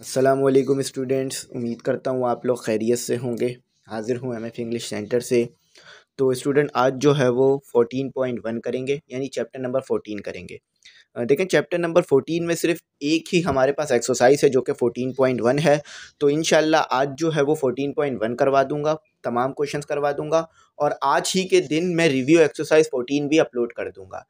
Aslam students उम्मीद करता हूँ आप लोग खैरियत से होंगे हाज़िर हूँ एम एफ इंग्लिश सेंटर से तो स्टूडेंट आज जो है वो फोटीन पॉइंट वन करेंगे यानी चैप्टर नंबर फोटीन करेंगे देखें चैप्टर नंबर फोटीन में सिर्फ एक ही हमारे पास एक्सरसाइज है जो कि फोटीन पॉइंट वन है तो इन आज जो है वो फोटीन पॉइंट वन करवा दूंगा तमाम क्वेश्चन करवा दूँगा और आज ही के दिन मैं रिव्यू एक्सरसाइज फोटीन भी अपलोड कर दूँगा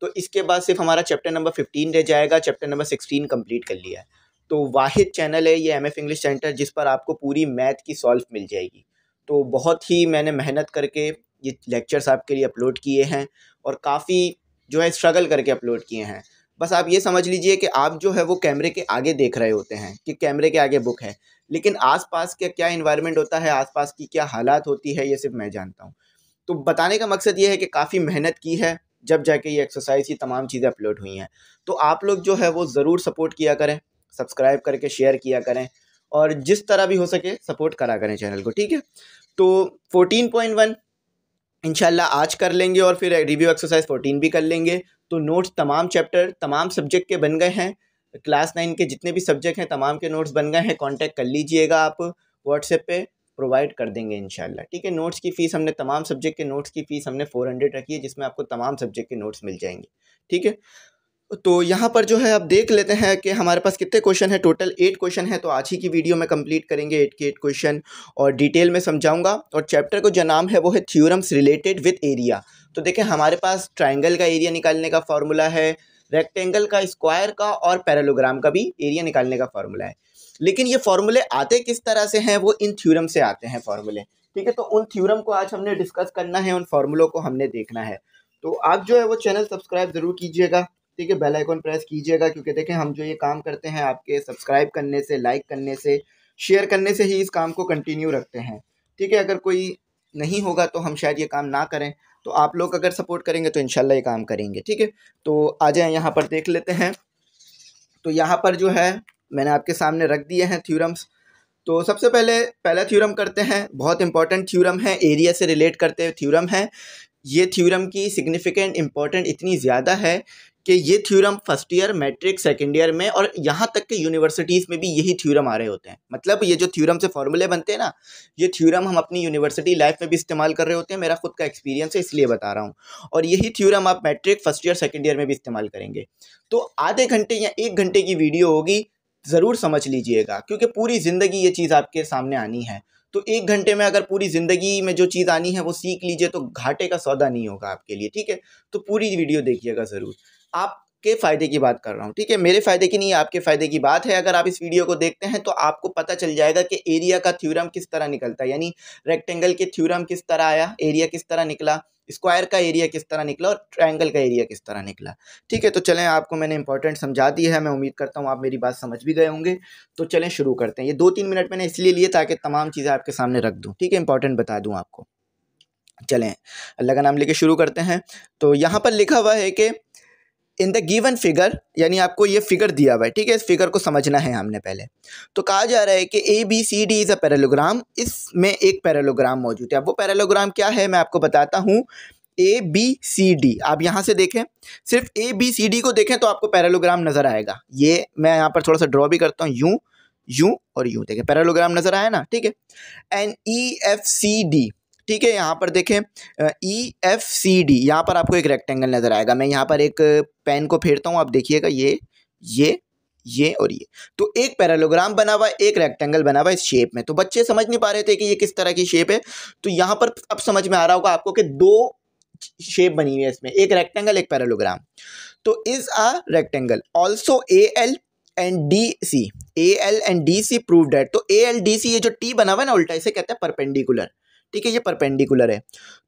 तो इसके बाद सिर्फ हमारा चैप्टर नंबर फिफ्टीन रह जाएगा चैप्टर नंबर सिक्सटीन कम्प्लीट कर लिया है तो वाहिद चैनल है ये एम एफ इंग्लिश सेंटर जिस पर आपको पूरी मैथ की सॉल्व मिल जाएगी तो बहुत ही मैंने मेहनत करके ये लेक्चर्स आपके लिए अपलोड किए हैं और काफ़ी जो है स्ट्रगल करके अपलोड किए हैं बस आप ये समझ लीजिए कि आप जो है वो कैमरे के आगे देख रहे होते हैं कि कैमरे के आगे बुक है लेकिन आसपास का क्या इन्वायरमेंट होता है आसपास की क्या हालात होती है ये सिर्फ मैं जानता हूँ तो बताने का मकसद ये है कि काफ़ी मेहनत की है जब जाके ये एक्सरसाइज ये तमाम चीज़ें अपलोड हुई हैं तो आप लोग जो है वो ज़रूर सपोर्ट किया करें सब्सक्राइब करके शेयर किया करें और जिस तरह भी हो सके सपोर्ट करा करें चैनल को ठीक है तो फोर्टीन पॉइंट वन इनशाला आज कर लेंगे और फिर रिव्यू एक्सरसाइज फोर्टीन भी कर लेंगे तो नोट्स तमाम चैप्टर तमाम सब्जेक्ट के बन गए हैं क्लास नाइन के जितने भी सब्जेक्ट हैं तमाम के नोट्स बन गए हैं कॉन्टैक्ट कर लीजिएगा आप व्हाट्सएप पर प्रोवाइड कर देंगे इनशाला ठीक है नोट्स की फ़ीस हमने तमाम सब्जेक्ट के नोट्स की फ़ीस हमने फोर हंड्रेड रखी है जिसमें आपको तमाम सब्जेक्ट के नोट्स मिल जाएंगे ठीक है तो यहाँ पर जो है आप देख लेते हैं कि हमारे पास कितने क्वेश्चन हैं टोटल एट क्वेश्चन हैं तो आज ही की वीडियो में कंप्लीट करेंगे एट के एट क्वेश्चन और डिटेल में समझाऊंगा और चैप्टर को जो नाम है वो है थ्योरम्स रिलेटेड विथ एरिया तो देखें हमारे पास ट्राइंगल का एरिया निकालने का फार्मूला है रेक्टेंगल का स्क्वायर का और पैरालोग्राम का भी एरिया निकालने का फार्मूला है लेकिन ये फार्मूले आते किस तरह से हैं वो इन थ्योरम से आते हैं फार्मूले ठीक है तो उन थ्योरम को आज हमने डिस्कस करना है उन फार्मूलों को हमने देखना है तो आप जो है वो चैनल सब्सक्राइब ज़रूर कीजिएगा ठीक है बेल आइकॉन प्रेस कीजिएगा क्योंकि देखें हम जो ये काम करते हैं आपके सब्सक्राइब करने से लाइक करने से शेयर करने से ही इस काम को कंटिन्यू रखते हैं ठीक है अगर कोई नहीं होगा तो हम शायद ये काम ना करें तो आप लोग अगर सपोर्ट करेंगे तो इनशाला ये काम करेंगे ठीक है तो आ जाए यहाँ पर देख लेते हैं तो यहाँ पर जो है मैंने आपके सामने रख दिए हैं थ्योरम्स तो सबसे पहले पहला थ्योरम करते हैं बहुत इंपॉर्टेंट थ्योरम है एरिया से रिलेट करते हुए थ्योरम है ये थ्योरम की सिग्निफिकेंट इम्पॉर्टेंट इतनी ज़्यादा है कि ये theorem first year matric second year में और यहाँ तक के यूनिवर्सिटीज़ में भी यही थ्योरम आ रहे होते हैं मतलब ये जो थ्योरम से फॉर्मूले बनते हैं ना ये थ्योरम हम अपनी यूनिवर्सिटी लाइफ में भी इस्तेमाल कर रहे होते हैं मेरा खुद का एक्सपीरियंस है इसलिए बता रहा हूँ और यही थ्योरम आप matric first year second year में भी इस्तेमाल करेंगे तो आधे घंटे या एक घंटे की वीडियो होगी ज़रूर समझ लीजिएगा क्योंकि पूरी ज़िंदगी ये चीज़ आपके सामने आनी है तो एक घंटे में अगर पूरी ज़िंदगी में जो चीज़ आनी है वो सीख लीजिए तो घाटे का सौदा नहीं होगा आपके लिए ठीक है तो पूरी वीडियो देखिएगा ज़रूर आपके फ़ायदे की बात कर रहा हूँ ठीक है मेरे फ़ायदे की नहीं आपके फ़ायदे की बात है अगर आप इस वीडियो को देखते हैं तो आपको पता चल जाएगा कि एरिया का थ्योरम किस तरह निकलता है यानी रेक्टेंगल के थ्योरम किस तरह आया एरिया किस तरह निकला स्क्वायर का एरिया किस तरह निकला और ट्रायंगल का एरिया किस तरह निकला ठीक है तो चलें आपको मैंने इंपॉर्टेंट समझा दिया है मैं उम्मीद करता हूँ आप मेरी बात समझ भी गए होंगे तो चलें शुरू करते हैं ये दो तीन मिनट मैंने इसलिए लिए ताकि तमाम चीज़ें आपके सामने रख दूँ ठीक है इंपॉर्टेंट बता दूँ आपको चलें अल्लाह का नाम लेके शुरू करते हैं तो यहाँ पर लिखा हुआ है कि इन द गिवन फिगर यानी आपको ये फिगर दिया हुआ है ठीक है इस फिगर को समझना है हमने पहले तो कहा जा रहा है कि A B C D is a parallelogram इसमें एक पैरेलोग्राम मौजूद है अब वो पैरेलोग्राम क्या है मैं आपको बताता हूँ ए बी सी डी आप यहाँ से देखें सिर्फ ए बी सी डी को देखें तो आपको पैरेलोग्राम नज़र आएगा ये मैं यहाँ पर थोड़ा सा ड्रॉ भी करता हूँ यूँ यूँ और यूँ देखें पैरेलोग्राम नज़र आया ना ठीक है N E F C D ठीक है यहाँ पर देखें ई एफ सी डी यहाँ पर आपको एक रेक्टेंगल नज़र आएगा मैं यहाँ पर एक पेन को फेरता हूँ आप देखिएगा ये ये ये और ये तो एक पैरालोग्राम बना हुआ एक रेक्टेंगल बना हुआ इस शेप में तो बच्चे समझ नहीं पा रहे थे कि ये किस तरह की शेप है तो यहाँ पर अब समझ में आ रहा होगा आपको कि दो शेप बनी हुई है इसमें एक रेक्टेंगल एक पैरालोग्राम तो is a rectangle also A L and D C A L and D C prove that तो ए एल डी सी ये जो टी बना हुआ है ना उल्टा इसे कहते हैं परपेंडिकुलर ठीक है ये परपेंडिकुलर है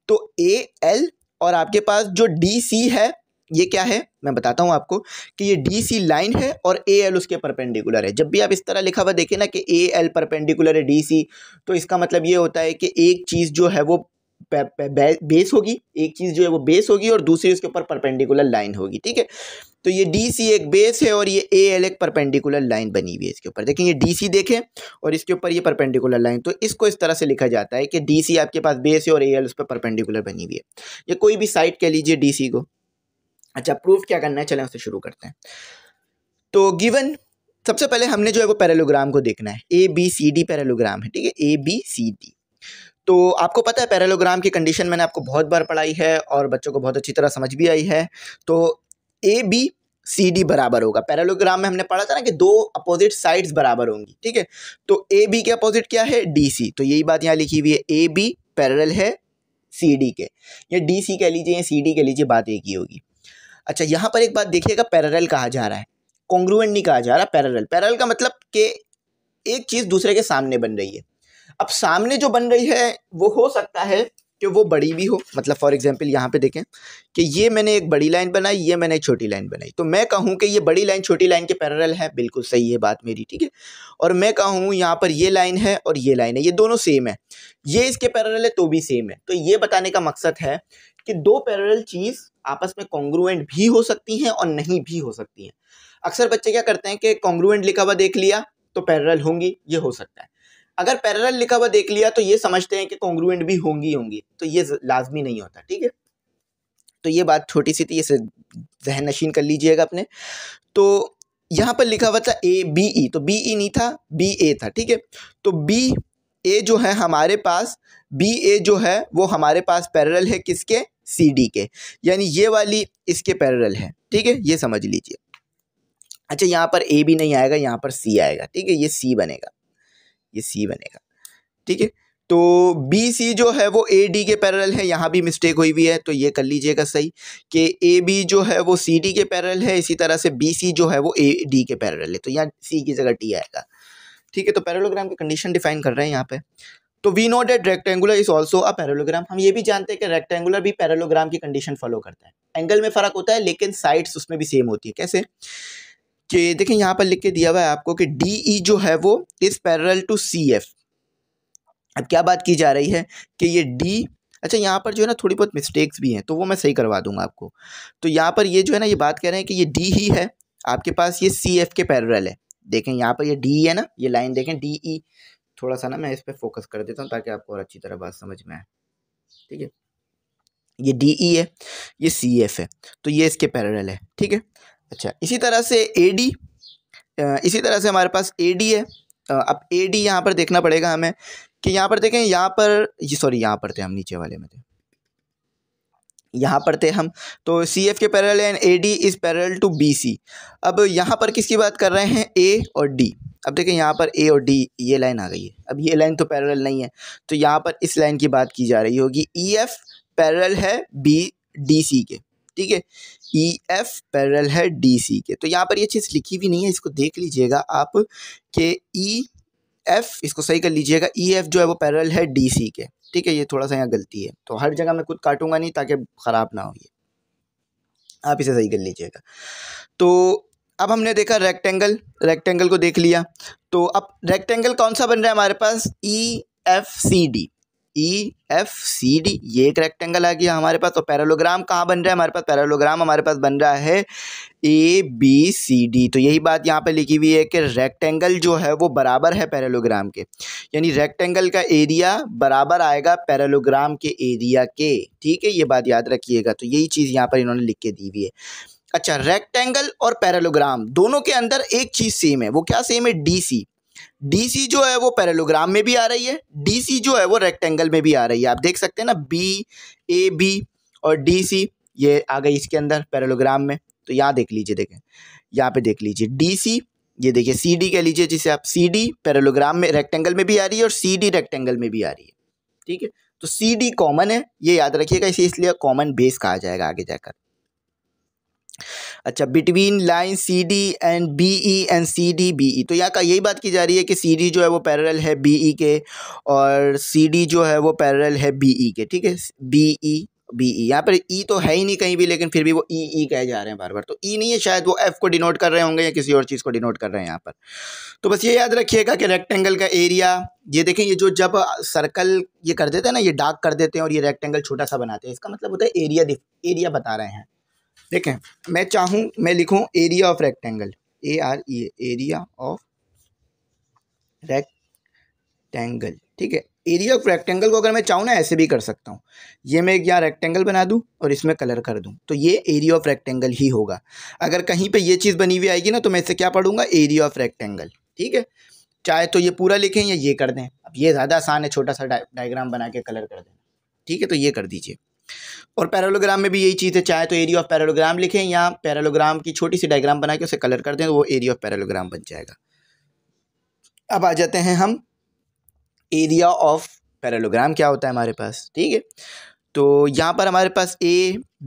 तो ए एल और आपके पास जो डी सी है ये क्या है मैं बताता हूँ आपको कि ये डी सी लाइन है और ए एल उसके परपेंडिकुलर है जब भी आप इस तरह लिखा हुआ देखें ना कि ए एल परपेंडिकुलर है डी सी तो इसका मतलब ये होता है कि एक चीज़ जो है वो बेस होगी एक चीज़ जो है वो बेस होगी और दूसरी उसके ऊपर परपेंडिकुलर लाइन होगी ठीक है तो ये डी सी एक बेस है और ये ए एल एक परपेंडिकुलर लाइन बनी हुई है इसके ऊपर देखें ये डी सी देखें और इसके ऊपर ये परपेंडिकुलर लाइन तो इसको इस तरह से लिखा जाता है कि डी सी आपके पास बेस है और ए एल उस पर परपेंडिकुलर बनी हुई है या कोई भी साइड कह लीजिए डी सी को अच्छा प्रूफ क्या करना है चले उससे शुरू करते हैं तो गिवन सबसे पहले हमने जो है वो पैरेलोग्राम को देखना है A B C D parallelogram है ठीक है ए बी सी डी तो आपको पता है पैरेलोग्राम की कंडीशन मैंने आपको बहुत बार पढ़ाई है और बच्चों को बहुत अच्छी तरह समझ भी आई है तो ए बी सी डी बराबर होगा पैरेलोग्राम में हमने पढ़ा था ना कि दो अपोजिट साइड्स बराबर होंगी ठीक है तो ए बी के अपोजिट क्या है डी सी तो यही बात यहाँ लिखी हुई है ए बी पैरल है सी डी के या डी सी कह लीजिए या सी डी कह लीजिए बात एक ही होगी अच्छा यहाँ पर एक बात देखिएगा पैरल कहा जा रहा है कॉन्ग्रुएंट नहीं कहा जा रहा पैरल पैरल का मतलब कि एक चीज़ दूसरे के सामने बन रही है अब सामने जो बन रही है वो हो सकता है कि वो बड़ी भी हो मतलब फॉर एग्जांपल यहाँ पे देखें कि ये मैंने एक बड़ी लाइन बनाई ये मैंने एक छोटी लाइन बनाई तो मैं कहूँ कि ये बड़ी लाइन छोटी लाइन के पैरल है बिल्कुल सही है बात मेरी ठीक है और मैं कहूँ यहाँ पर ये लाइन है और ये लाइन है ये दोनों सेम है ये इसके पैरल है तो भी सेम है तो ये बताने का मकसद है कि दो पैरल चीज़ आपस में कॉन्ग्रुएंट भी हो सकती हैं और नहीं भी हो सकती हैं अक्सर बच्चे क्या करते हैं कि कॉन्ग्रुएंट लिखा हुआ देख लिया तो पैरल होंगी ये हो सकता है अगर पैरल लिखा हुआ देख लिया तो ये समझते हैं कि कॉन्ग्रुएंट भी होंगी होंगी तो ये लाजमी नहीं होता ठीक है तो ये बात छोटी सी थी इसे जहन नशीन कर लीजिएगा अपने तो यहाँ पर लिखा हुआ था ए बी ई तो बी ई e नहीं था बी ए था ठीक है तो बी ए जो है हमारे पास बी ए जो है वो हमारे पास पैरल है किसके सी डी के यानी ये वाली इसके पैरल है ठीक है ये समझ लीजिए अच्छा यहाँ पर ए भी नहीं आएगा यहाँ पर सी आएगा ठीक है ये सी बनेगा ये सी बनेगा ठीक है तो बी सी जो है वो ए डी के पैरल है यहाँ भी मिस्टेक हुई हुई है तो ये कर लीजिएगा सही कि ए बी जो है वो सी डी के पैरल है इसी तरह से बी सी जो है वो ए डी के पैरल है तो यहाँ सी की जगह टी आएगा ठीक है तो पैरलोग्राम की कंडीशन डिफाइन कर रहे हैं यहाँ पे तो we know that rectangular is also a parallelogram हम ये भी जानते हैं कि रेक्टेंगुलर भी पैरलोग्राम की कंडीशन फॉलो करता है एंगल में फ़र्क होता है लेकिन साइड्स उसमें भी सेम होती है कैसे कि देखिए यहाँ पर लिख के दिया हुआ है आपको कि डी ई e जो है वो is parallel to C F अब क्या बात की जा रही है कि ये डी अच्छा यहाँ पर जो है ना थोड़ी बहुत मिस्टेक्स भी हैं तो वो मैं सही करवा दूंगा आपको तो यहाँ पर ये जो है ना ये बात कह रहे हैं कि ये डी ही है आपके पास ये सी एफ के पैरल है देखें यहाँ पर ये डी है ना ये लाइन देखें डी ई e। थोड़ा सा ना मैं इस पर फोकस कर देता हूँ ताकि आपको और अच्छी तरह बात समझ में आए ठीक है ये डी ई e है ये सी एफ है तो ये इसके पैरल है ठीक है अच्छा इसी तरह से ए डी इसी तरह से हमारे पास ए डी है अब ए डी यहाँ पर देखना पड़ेगा हमें कि यहाँ पर देखें यहाँ पर ये सॉरी यहाँ पर थे हम नीचे वाले में थे यहाँ पर थे हम तो सी एफ के parallel and A D is parallel to B C अब यहाँ पर किसकी बात कर रहे हैं ए और डी अब देखें यहाँ पर ए और डी ये लाइन आ गई है अब ये लाइन तो पैरल नहीं है तो यहाँ पर इस लाइन की बात की जा रही होगी ई एफ पैरल है बी डी सी के ठीक है ई एफ पैरल है डी सी के तो यहाँ पर ये चीज़ लिखी हुई नहीं है इसको देख लीजिएगा आप के ई एफ इसको सही कर लीजिएगा ई e एफ जो है वो पैरल है डी सी के ठीक है ये थोड़ा सा यहाँ गलती है तो हर जगह मैं खुद काटूंगा नहीं ताकि ख़राब ना हो ये आप इसे सही कर लीजिएगा तो अब हमने देखा रेक्टेंगल रेक्टेंगल को देख लिया तो अब रेक्टेंगल कौन सा बन रहा है हमारे पास E F C D E F C D ये एक रेक्टेंगल आ गया हमारे पास और तो पैरालोग्राम कहाँ बन रहा है हमारे पास पैरालोग्राम हमारे पास बन रहा है ए बी सी डी तो यही बात यहाँ पे लिखी हुई है कि रेक्टेंगल जो है वो बराबर है पैरालोग्राम के यानी रेक्टेंगल का एरिया बराबर आएगा पैरालोग्राम के एरिया के ठीक है ये बात याद रखिएगा तो यही चीज़ यहाँ पर इन्होंने लिख के दी हुई है अच्छा रेक्टेंगल और पैरालोग्राम दोनों के अंदर एक चीज़ सेम है वो क्या सेम है डी सी डीसी जो है वो पैरेलोग्राम में भी आ रही है डीसी जो है वो रेक्टेंगल में भी आ रही है आप देख सकते हैं ना बी ए बी और डीसी ये आ गई इसके अंदर पैरेलोग्राम में तो यहाँ देख लीजिए देखें यहाँ पे देख लीजिए डीसी ये देखिए सी डी कह लीजिए जिसे आप सी डी पैरेलोग्राम में रेक्टेंगल में भी आ रही है और सी डी रेक्टेंगल में भी आ रही है ठीक है तो सी डी कॉमन है ये याद रखिएगा इसे इसलिए कॉमन बेस कहा जाएगा आगे जाकर अच्छा between line C D and B E and C D B E तो यहाँ का यही बात की जा रही है कि सी डी जो है वो पैरल है बी ई e के और सी डी जो है वो पैरल है बी ई e के ठीक है बी ई बी ई यहाँ पर ई e तो है ही नहीं कहीं भी लेकिन फिर भी वो ई ई कहे जा रहे हैं बार बार तो ई नहीं है शायद वो एफ़ को डिनोट कर रहे होंगे या किसी और चीज़ को डिनोट कर रहे हैं यहाँ पर तो बस ये याद रखिएगा कि रेक्टेंगल का एरिया ये देखें ये जो जब सर्कल ये कर देते हैं ना ये डार्क कर देते हैं और ये रेक्टेंगल छोटा सा बनाते हैं इसका मतलब होता है एरिया एरिया बता रहे हैं देखें मैं चाहूं मैं लिखूं area of rectangle A R E area of rectangle ठीक है एरिया ऑफ रेक्टेंगल को अगर मैं चाहूँ ना ऐसे भी कर सकता हूं ये मैं एक यहाँ रेक्टेंगल बना दूं और इसमें कलर कर दूं तो ये एरिया ऑफ रेक्टेंगल ही होगा अगर कहीं पे ये चीज़ बनी हुई आएगी ना तो मैं इसे क्या पढ़ूंगा एरिया ऑफ रेक्टेंगल ठीक है चाहे तो ये पूरा लिखें या ये कर दें अब ये ज़्यादा आसान है छोटा सा डायग्राम बना के कलर कर दें ठीक है तो ये कर दीजिए और पैरालोग्राम में भी यही चीज़ है चाहे तो एरिया ऑफ पैरालोग्राम लिखें या पैरालोग्राम की छोटी सी डायग्राम बना के उसे कलर कर दें तो वो एरिया ऑफ पैरालोग्राम बन जाएगा अब आ जाते हैं हम एरिया ऑफ पैरालोग्राम क्या होता है हमारे पास ठीक है तो यहाँ पर हमारे पास ए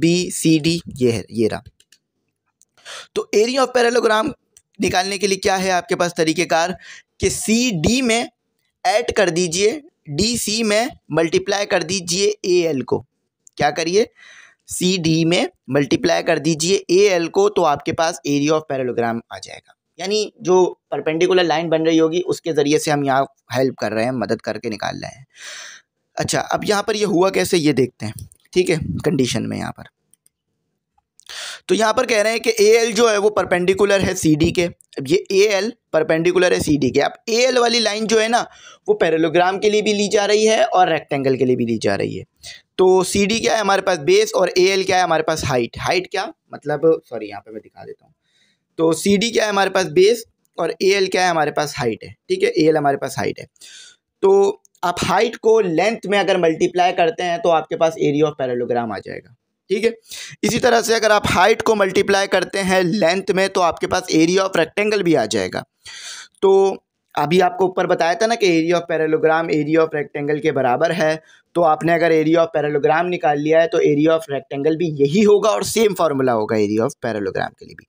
बी सी डी ये है ये रहा तो एरिया ऑफ पैरालोग्राम निकालने के लिए क्या है आपके पास तरीक़ेकार कि सी डी में ऐड कर दीजिए डी सी में मल्टीप्लाई कर दीजिए ए एल को क्या करिए सी डी में मल्टीप्लाई कर दीजिए ए एल को तो आपके पास एरिया ऑफ पैरेलोग्राम आ जाएगा यानी जो परपेंडिकुलर लाइन बन रही होगी उसके ज़रिए से हम यहाँ हेल्प कर रहे हैं मदद करके निकाल रहे हैं अच्छा अब यहाँ पर ये यह हुआ कैसे ये देखते हैं ठीक है कंडीशन में यहाँ पर तो यहाँ पर कह रहे हैं कि ए जो है वो परपेंडिकुलर है सी के अब ये ए एल परपेंडिकुलर है सी डी के अब ए एल वाली लाइन जो है ना वो पैरेलोग्राम के लिए भी ली जा रही है और रेक्टेंगल के लिए भी ली जा रही है तो सी डी क्या है हमारे पास बेस और ए एल क्या है हमारे पास हाइट हाइट क्या मतलब सॉरी यहाँ पर मैं दिखा देता हूँ तो सी डी क्या है हमारे पास बेस और ए एल क्या है हमारे पास हाइट है ठीक है ए एल हमारे पास हाइट है तो आप हाइट को लेंथ में अगर मल्टीप्लाई करते हैं तो आपके पास एरिया ऑफ पैरेलोग्राम आ जाएगा ठीक है इसी तरह से अगर आप हाइट को मल्टीप्लाई करते हैं लेंथ में तो आपके पास एरिया ऑफ रेक्टेंगल भी आ जाएगा तो अभी आपको ऊपर बताया था ना कि area of parallelogram area of rectangle के बराबर है तो आपने अगर एरिया ऑफ पैरेलोग्राम निकाल लिया है तो एरिया ऑफ रेक्टेंगल भी यही होगा और सेम फार्मूला होगा एरिया ऑफ पैरेलोग्राम के लिए भी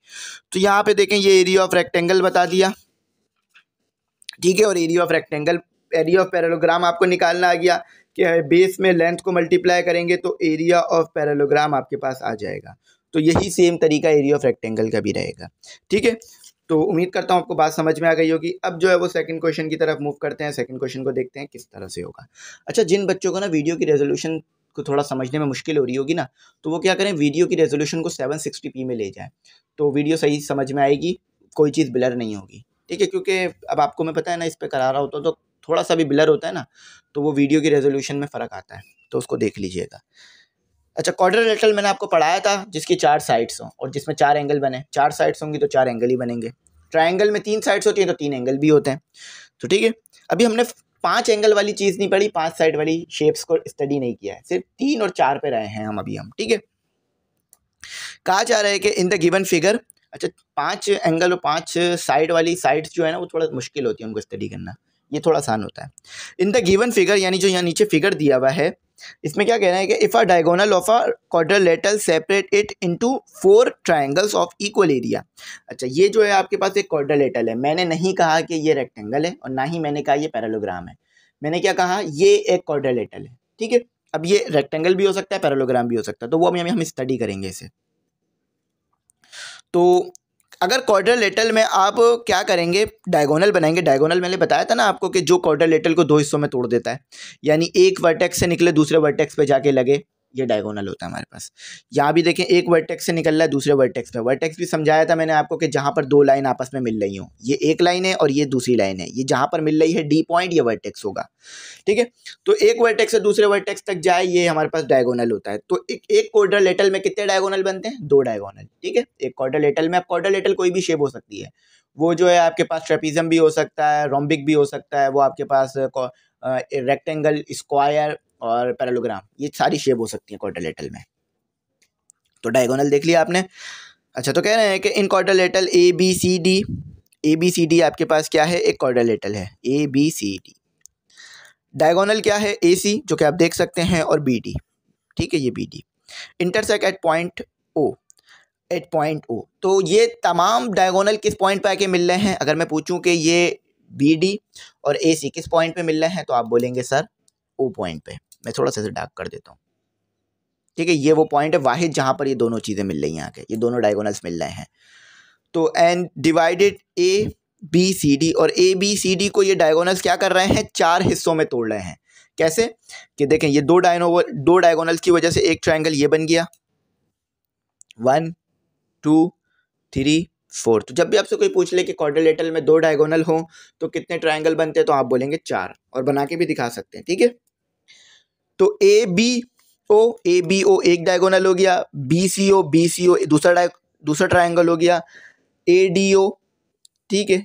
तो यहाँ पे देखें ये एरिया ऑफ रेक्टेंगल बता दिया ठीक है और area of rectangle area of parallelogram आपको निकालना आ गया क्या है बेस में लेंथ को मल्टीप्लाई करेंगे तो एरिया ऑफ पैरेलोग्राम आपके पास आ जाएगा तो यही सेम तरीका एरिया ऑफ रेक्टेंगल का भी रहेगा ठीक है तो उम्मीद करता हूँ आपको बात समझ में आ गई होगी अब जो है वो सेकंड क्वेश्चन की तरफ मूव करते हैं सेकंड क्वेश्चन को देखते हैं किस तरह से होगा अच्छा जिन बच्चों को ना वीडियो की रेजोल्यूशन को थोड़ा समझने में मुश्किल हो रही होगी ना तो वो क्या करें वीडियो की रेजोल्यूशन को सेवन में ले जाए तो वीडियो सही समझ में आएगी कोई चीज़ ब्लर नहीं होगी ठीक है क्योंकि अब आपको मैं पता है ना इस पर करा रहा होता तो थोड़ा सा भी ब्लर होता है ना तो वो वीडियो की रेजोल्यूशन में फ़र्क आता है तो उसको देख लीजिएगा अच्छा लेटल मैंने आपको पढ़ाया था जिसकी चार साइड्स हों और जिसमें चार एंगल बने चार साइड्स होंगी तो चार एंगल ही बनेंगे ट्राइंगल में तीन साइड्स होती हैं तो तीन एंगल भी होते हैं तो ठीक है अभी हमने पांच एंगल वाली चीज़ नहीं पढ़ी पांच साइड वाली शेप्स को स्टडी नहीं किया है सिर्फ तीन और चार पे रहे हैं हम अभी हम ठीक है कहा जा रहा है कि इन द गिवन फिगर अच्छा पांच एंगल और पांच साइड वाली साइड्स जो है ना वो थोड़ा मुश्किल होती है उनको स्टडी करना ये थोड़ा आसान होता है इन द गिवन फिगर यानी जो यहाँ नीचे फिगर दिया हुआ है इसमें क्या कह रहे हैं कि if a diagonal of a quadrilateral separate it into four triangles of equal area अच्छा ये जो है आपके पास एक क्वाड्रलेटल है मैंने नहीं कहा कि ये रेक्टेंगल है और ना ही मैंने कहा ये पैरालोग्राम है मैंने क्या कहा ये एक क्वाड्रलेटल है ठीक है अब ये रेक्टेंगल भी हो सकता है पैरालोग्राम भी हो सकता है तो वो अभी हम स्टडी करेंगे इसे तो अगर लेटल में आप क्या करेंगे डायगोनल बनाएंगे डायगोनल मैंने बताया था ना आपको कि जो लेटल को दो हिस्सों में तोड़ देता है यानी एक वर्टेक्स से निकले दूसरे वर्टेक्स पे जाके लगे ये डायगोनल होता है हमारे पास यहाँ भी देखें एक वर्टेक्स से निकल रहा है दूसरे वर्टेक्स में वर्टेक्स भी समझाया था मैंने आपको कि जहाँ पर दो लाइन आपस में मिल रही हो ये एक लाइन है और ये दूसरी लाइन है ये जहाँ पर मिल रही है डी पॉइंट या वर्टेक्स होगा ठीक है तो एक वर्टेक्स से दूसरे वर्टेक्स तक जाए ये हमारे पास डायगोनल होता है तो एक कॉर्डर लेटल में कितने डायगोनल बनते हैं दो डायगोनल ठीक है एक कॉर्डर लेटल में आप कॉर्डर लेटल कोई भी शेप हो सकती है वो जो है आपके पास ट्रेपिज़म भी हो सकता है रोम्बिक भी हो सकता है वो आपके पास रेक्टेंगल स्क्वायर और पैरालोग्राम ये सारी शेप हो सकती हैं क्वाड्रिलेटरल में तो डायगोनल देख लिया आपने अच्छा तो कह रहे हैं कि in quadrilateral A B C D A B C D आपके पास क्या है एक क्वाड्रिलेटरल है A B C D diagonal क्या है ए सी जो कि आप देख सकते हैं और बी डी ठीक है ये B D intersect at point O at point O तो ये तमाम डायगोनल किस पॉइंट पर आके मिल रहे हैं अगर मैं पूछूं कि ये बी डी और ए सी किस पॉइंट पे मिल रहे हैं तो आप बोलेंगे सर ओ पॉइंट पे मैं थोड़ा सा इसे डार्क कर देता हूँ ठीक है ये वो पॉइंट है वाहिद जहाँ पर ये दोनों चीज़ें मिल रही हैं यहाँ के ये दोनों डायगोनल्स मिल रहे हैं तो and divided A B C D और ए बी सी डी को ये डायगोनल्स क्या कर रहे हैं चार हिस्सों में तोड़ रहे हैं कैसे कि देखें ये दो डायनो दो डायगोनल्स की वजह से एक ट्राइंगल ये बन गया वन टू थ्री फोर तो जब भी आपसे कोई पूछ ले कि क्वाड्रिलेटरल में दो डायगोनल हो तो कितने ट्राइंगल बनते हैं तो आप बोलेंगे चार और बना के भी दिखा सकते हैं ठीक है तो A B O A B O एक डायगोनल हो गया B C O B C ओ दूसरा डाय दूसरा ट्राइंगल हो गया ए डी ओ ठीक है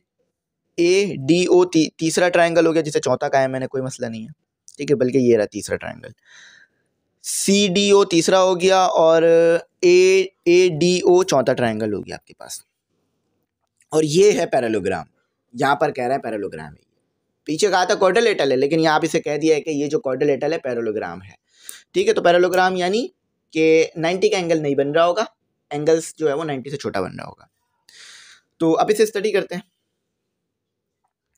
ए डी ओ ती, तीसरा ट्राइंगल हो गया जिसे चौथा कहा है मैंने कोई मसला नहीं है ठीक है बल्कि ये रहा तीसरा ट्राइंगल सी डी ओ तीसरा हो गया और ए ए डी ओ चौथा ट्राइंगल हो गया आपके पास और ये है पैरालोग्राम यहाँ पर कह रहा है पैरालोग्राम है पीछे कहा था एटल है लेकिन यहाँ आप इसे कह दिया है कि ये जो कॉर्डल एटल है पैरोलोग्राम है ठीक है तो पैरोलोग्राम यानी कि नाइन्टी का एंगल नहीं बन रहा होगा एंगल्स जो है वो नाइन्टी से छोटा बन रहा होगा तो अब इसे स्टडी करते हैं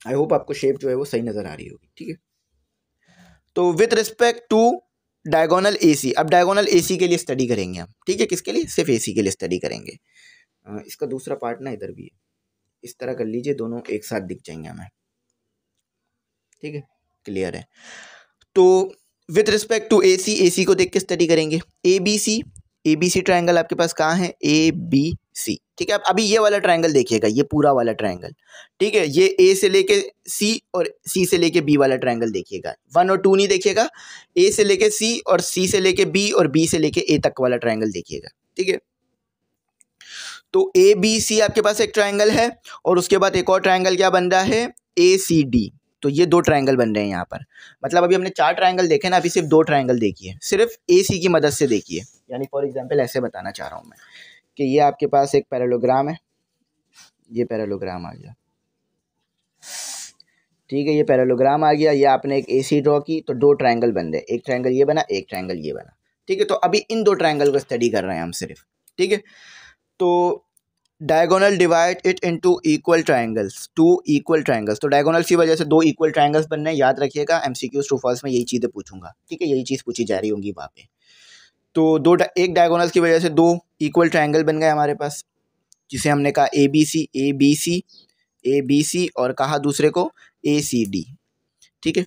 आई होप आपको शेप जो है वो सही नज़र आ रही होगी ठीक है तो with respect to diagonal AC अब डायगोनल एसी के लिए स्टडी करेंगे हम ठीक है किसके लिए सिर्फ एसी के लिए स्टडी करेंगे इसका दूसरा पार्ट ना इधर भी है इस तरह कर लीजिए दोनों एक साथ दिख जाएंगे हमें ठीक है क्लियर है तो with respect to A C A C को देख के स्टडी करेंगे A B C A B C triangle आपके पास कहाँ है ए बी सी ठीक है आप अभी ये वाला ट्राइंगल देखिएगा ये पूरा वाला ट्राइंगल ठीक है ये ए से लेके सी और सी से लेके बी वाला ट्राइंगल देखिएगा वन और टू नहीं देखिएगा ए से लेके सी और सी से लेके बी और बी से लेके ए तक वाला ट्राइंगल देखिएगा ठीक है तो ए बी सी आपके पास एक ट्राइंगल है और उसके बाद एक और ट्राइंगल क्या बन रहा है ए सी डी तो ये दो ट्रायंगल बन रहे हैं यहाँ पर मतलब अभी हमने चार ट्रायंगल देखे ना अभी सिर्फ दो ट्रायंगल देखिए सिर्फ ए सी की मदद से देखिए यानी फॉर एग्जाम्पल ऐसे बताना चाह रहा हूँ मैं कि ये आपके पास एक पैरेलोग्राम है ये पैरेलोग्राम आ गया ठीक है ये पैरेलोग्राम आ गया ये आपने एक ए सी ड्रॉ की तो दो ट्राइंगल बन गए एक ट्राइंगल ये बना एक ट्राइंगल ये बना ठीक है तो अभी इन दो ट्राइंगल को स्टडी कर रहे हैं हम सिर्फ ठीक है तो diagonal divide it into equal triangles two equal triangles तो डायगोनल की वजह से दो इक्वल ट्राइंगल्स बनने याद रखिएगा M C Qs two first में यही चीज़ें पूछूंगा ठीक है यही चीज़ पूछी जा रही होंगी वहाँ पे तो दो एक डायगोनल की वजह से दो इक्वल ट्राइंगल बन गए हमारे पास जिसे हमने कहा A B C A B C A B C और कहा दूसरे को ए सी डी ठीक है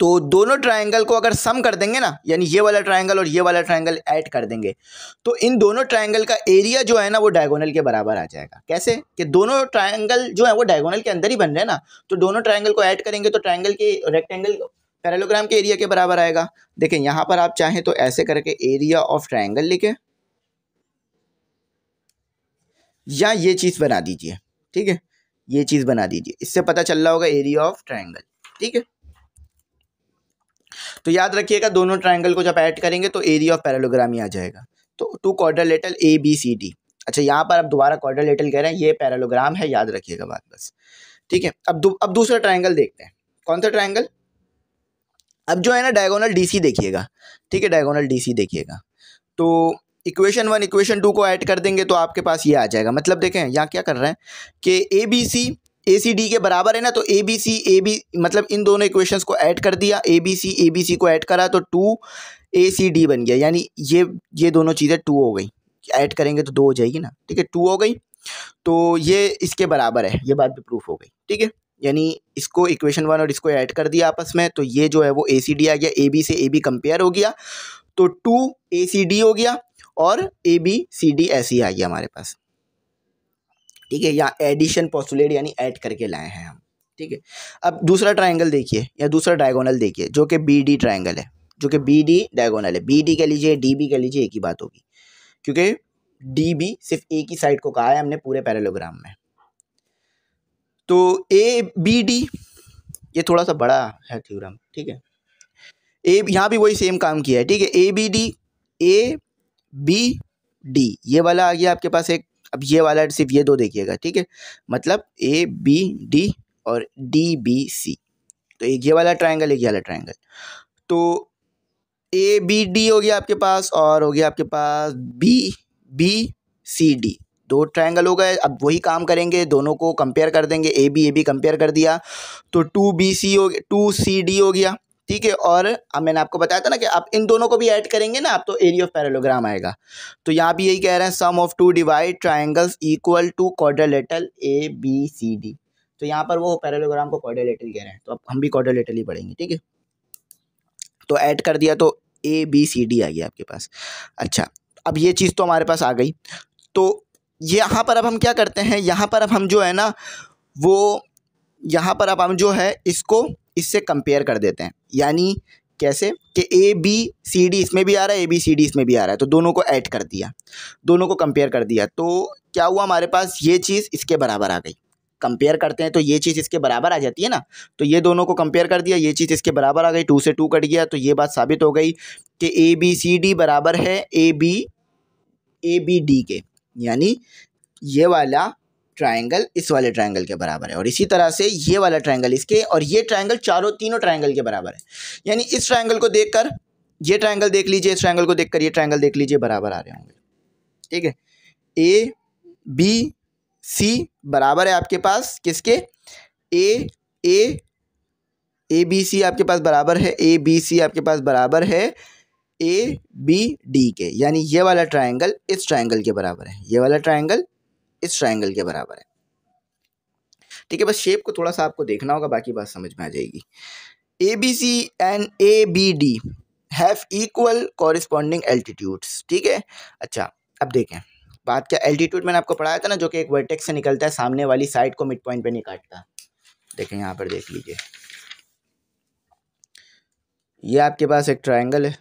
तो दोनों ट्रायंगल को अगर सम कर देंगे ना यानी ये वाला ट्रायंगल और ये वाला ट्रायंगल ऐड कर देंगे तो इन दोनों ट्रायंगल का एरिया जो है ना वो डायगोनल के बराबर आ जाएगा कैसे कि दोनों ट्रायंगल जो है वो डायगोनल के अंदर ही बन रहे हैं ना तो दोनों ट्रायंगल को ऐड करेंगे तो ट्रायंगल के रेक्टेंगल पैरेलोग्राम के एरिया के बराबर आएगा देखें यहाँ पर आप चाहें तो ऐसे करके एरिया ऑफ ट्रायंगल लिखें या ये चीज़ बना दीजिए ठीक है ये चीज़ बना दीजिए इससे पता चल रहा होगा एरिया ऑफ ट्रायंगल ठीक है तो याद रखिएगा दोनों ट्राइंगल को जब ऐड करेंगे तो एरिया ऑफ ही आ जाएगा तो quadrilateral A B C D अच्छा यहाँ पर आप दोबारा लेटल कह रहे हैं ये पैरालोग्राम है याद रखिएगा बात बस ठीक है अब दू, अब दूसरा ट्राइंगल देखते हैं कौन सा ट्राइंगल अब जो है ना डायगोनल सी देखिएगा ठीक है डायगोनल सी देखिएगा तो इक्वेशन वन इक्वेशन टू को ऐड कर देंगे तो आपके पास ये आ जाएगा मतलब देखें यहाँ क्या कर रहे हैं कि A B C A C D के बराबर है ना तो A B C A B मतलब इन दोनों इक्वेशंस को ऐड कर दिया ए बी सी ए बी सी को ऐड करा तो टू ए सी डी बन गया यानी ये ये दोनों चीज़ें टू हो गई ऐड करेंगे तो दो हो जाएगी ना ठीक है टू हो गई तो ये इसके बराबर है ये बात भी प्रूफ हो गई ठीक है यानी इसको इक्वेशन वन और इसको ऐड कर दिया आपस में तो ये जो है वो ए सी डी आ गया ए बी से ए बी कंपेयर हो गया तो टू ए सी डी हो गया और ए बी सी डी ऐसे ही आ गया हमारे पास ठीक है या एडिशन पॉस्टुलेट यानी ऐड करके लाए हैं हम ठीक है अब दूसरा ट्राइंगल देखिए या दूसरा डायगोनल देखिए जो कि बी डी ट्राइंगल है जो कि बी डी डायगोनल है बी डी कह लीजिए डी बी कह लीजिए एक ही बात होगी क्योंकि डी बी सिर्फ एक ही साइड को कहा है हमने पूरे पैरेलोग्राम में तो ए बी डी ये थोड़ा सा बड़ा है थ्योरम ठीक है ए यहाँ भी वही सेम काम किया है ठीक है A B D A B D ये वाला आ गया आपके पास एक अब ये वाला सिर्फ ये दो देखिएगा ठीक है मतलब ए बी डी और डी बी सी तो एक ये वाला ट्राइंगल एक ये वाला ट्राइंगल तो ए बी डी हो गया आपके पास और हो गया आपके पास बी बी सी डी दो ट्राइंगल हो गए अब वही काम करेंगे दोनों को कंपेयर कर देंगे A B A B compare कर दिया तो टू बी सी हो गया टू सी डी हो गया ठीक है और अब मैंने आपको बताया था ना कि आप इन दोनों को भी ऐड करेंगे ना आप तो एरिया ऑफ पैरेलोग्राम आएगा तो यहाँ भी यही कह रहे हैं sum of two divide triangles equal to quadrilateral A B C D तो यहाँ पर वो पैरेलोग्राम को क्वाड्रलेटल कह रहे हैं तो अब हम भी क्वाड्रलेटल ही पढ़ेंगे ठीक है तो ऐड कर दिया तो ए बी सी डी आ गया आपके पास अच्छा अब ये चीज़ तो हमारे पास आ गई तो यहाँ पर अब हम क्या करते हैं यहाँ पर अब हम जो है ना वो यहाँ पर अब हम जो है इसको इससे कंपेयर कर देते हैं यानी कैसे कि ए बी सी डी इसमें भी आ रहा है ए बी सी डी इसमें भी आ रहा है तो दोनों को ऐड कर दिया दोनों को कंपेयर कर दिया तो क्या हुआ हमारे पास ये चीज़ इसके बराबर आ गई कंपेयर करते हैं तो ये चीज़ इसके बराबर आ जाती है ना तो ये दोनों को कंपेयर कर दिया ये चीज़ इसके बराबर आ गई टू से टू कट गया तो ये बात साबित हो गई कि ए बी सी डी बराबर है A B A B D के यानी ये वाला ट्राइंगल इस वाले ट्राइंगल के बराबर है और इसी तरह से ये वाला ट्राइंगल इसके और ये ट्राइंगल चारों तीनों ट्राइंगल के बराबर है यानी इस ट्राइंगल को देखकर ये ट्राइंगल देख लीजिए इस ट्राइंगल को देखकर ये ट्राइंगल देख लीजिए बराबर आ रहे होंगे ठीक है ए बी सी बराबर है आपके पास किसके ए ए ए बी सी आपके पास बराबर है ए बी सी आपके पास बराबर है ए बी डी के यानी ये वाला ट्राइंगल इस ट्राइंगल के बराबर है ये वाला ट्राइंगल इस ट्राइंगल के बराबर है ठीक है बस शेप को थोड़ा सा आपको देखना होगा बाकी बात समझ में आ जाएगी A B C and A B D have equal corresponding altitudes ठीक है अच्छा अब देखें बात क्या एल्टीट्यूड मैंने आपको पढ़ाया था ना जो कि एक वर्टेक्स से निकलता है सामने वाली साइड को मिड पॉइंट पे नहीं काटता देखें यहाँ पर देख लीजिए ये आपके पास एक ट्राइंगल है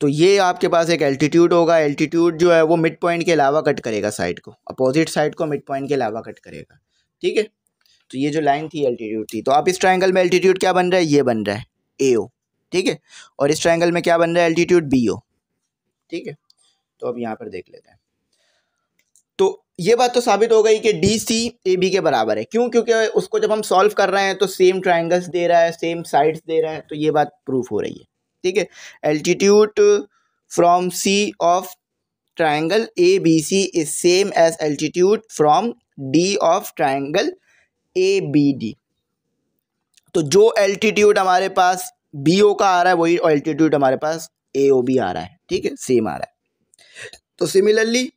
तो ये आपके पास एक एल्टीट्यूड होगा एल्टीट्यूड जो है वो मिड पॉइंट के अलावा कट करेगा साइड को अपोजिट साइड को मिड पॉइंट के अलावा कट करेगा ठीक है तो ये जो लाइन थी एल्टीट्यूड थी तो आप इस ट्राइंगल में एल्टीट्यूड क्या बन रहा है ये बन रहा है ए ठीक है और इस ट्राइंगल में क्या बन रहा है एल्टीट्यूड बी ओ ठीक है तो अब यहाँ पर देख लेते हैं तो ये बात तो साबित हो गई कि डी सी ए बी के बराबर है क्यों क्योंकि उसको जब हम सॉल्व कर रहे हैं तो सेम ट्राइंगल्स दे रहा है सेम साइड्स दे रहा है तो ये बात प्रूफ हो रही है ठीक है altitude from C of triangle A B C is same as altitude from D of triangle A B D तो जो एल्टीट्यूड हमारे पास बी ओ का आ रहा है वही एल्टीट्यूड हमारे पास ए ओ बी आ रहा है ठीक है सेम आ रहा है तो सिमिलरली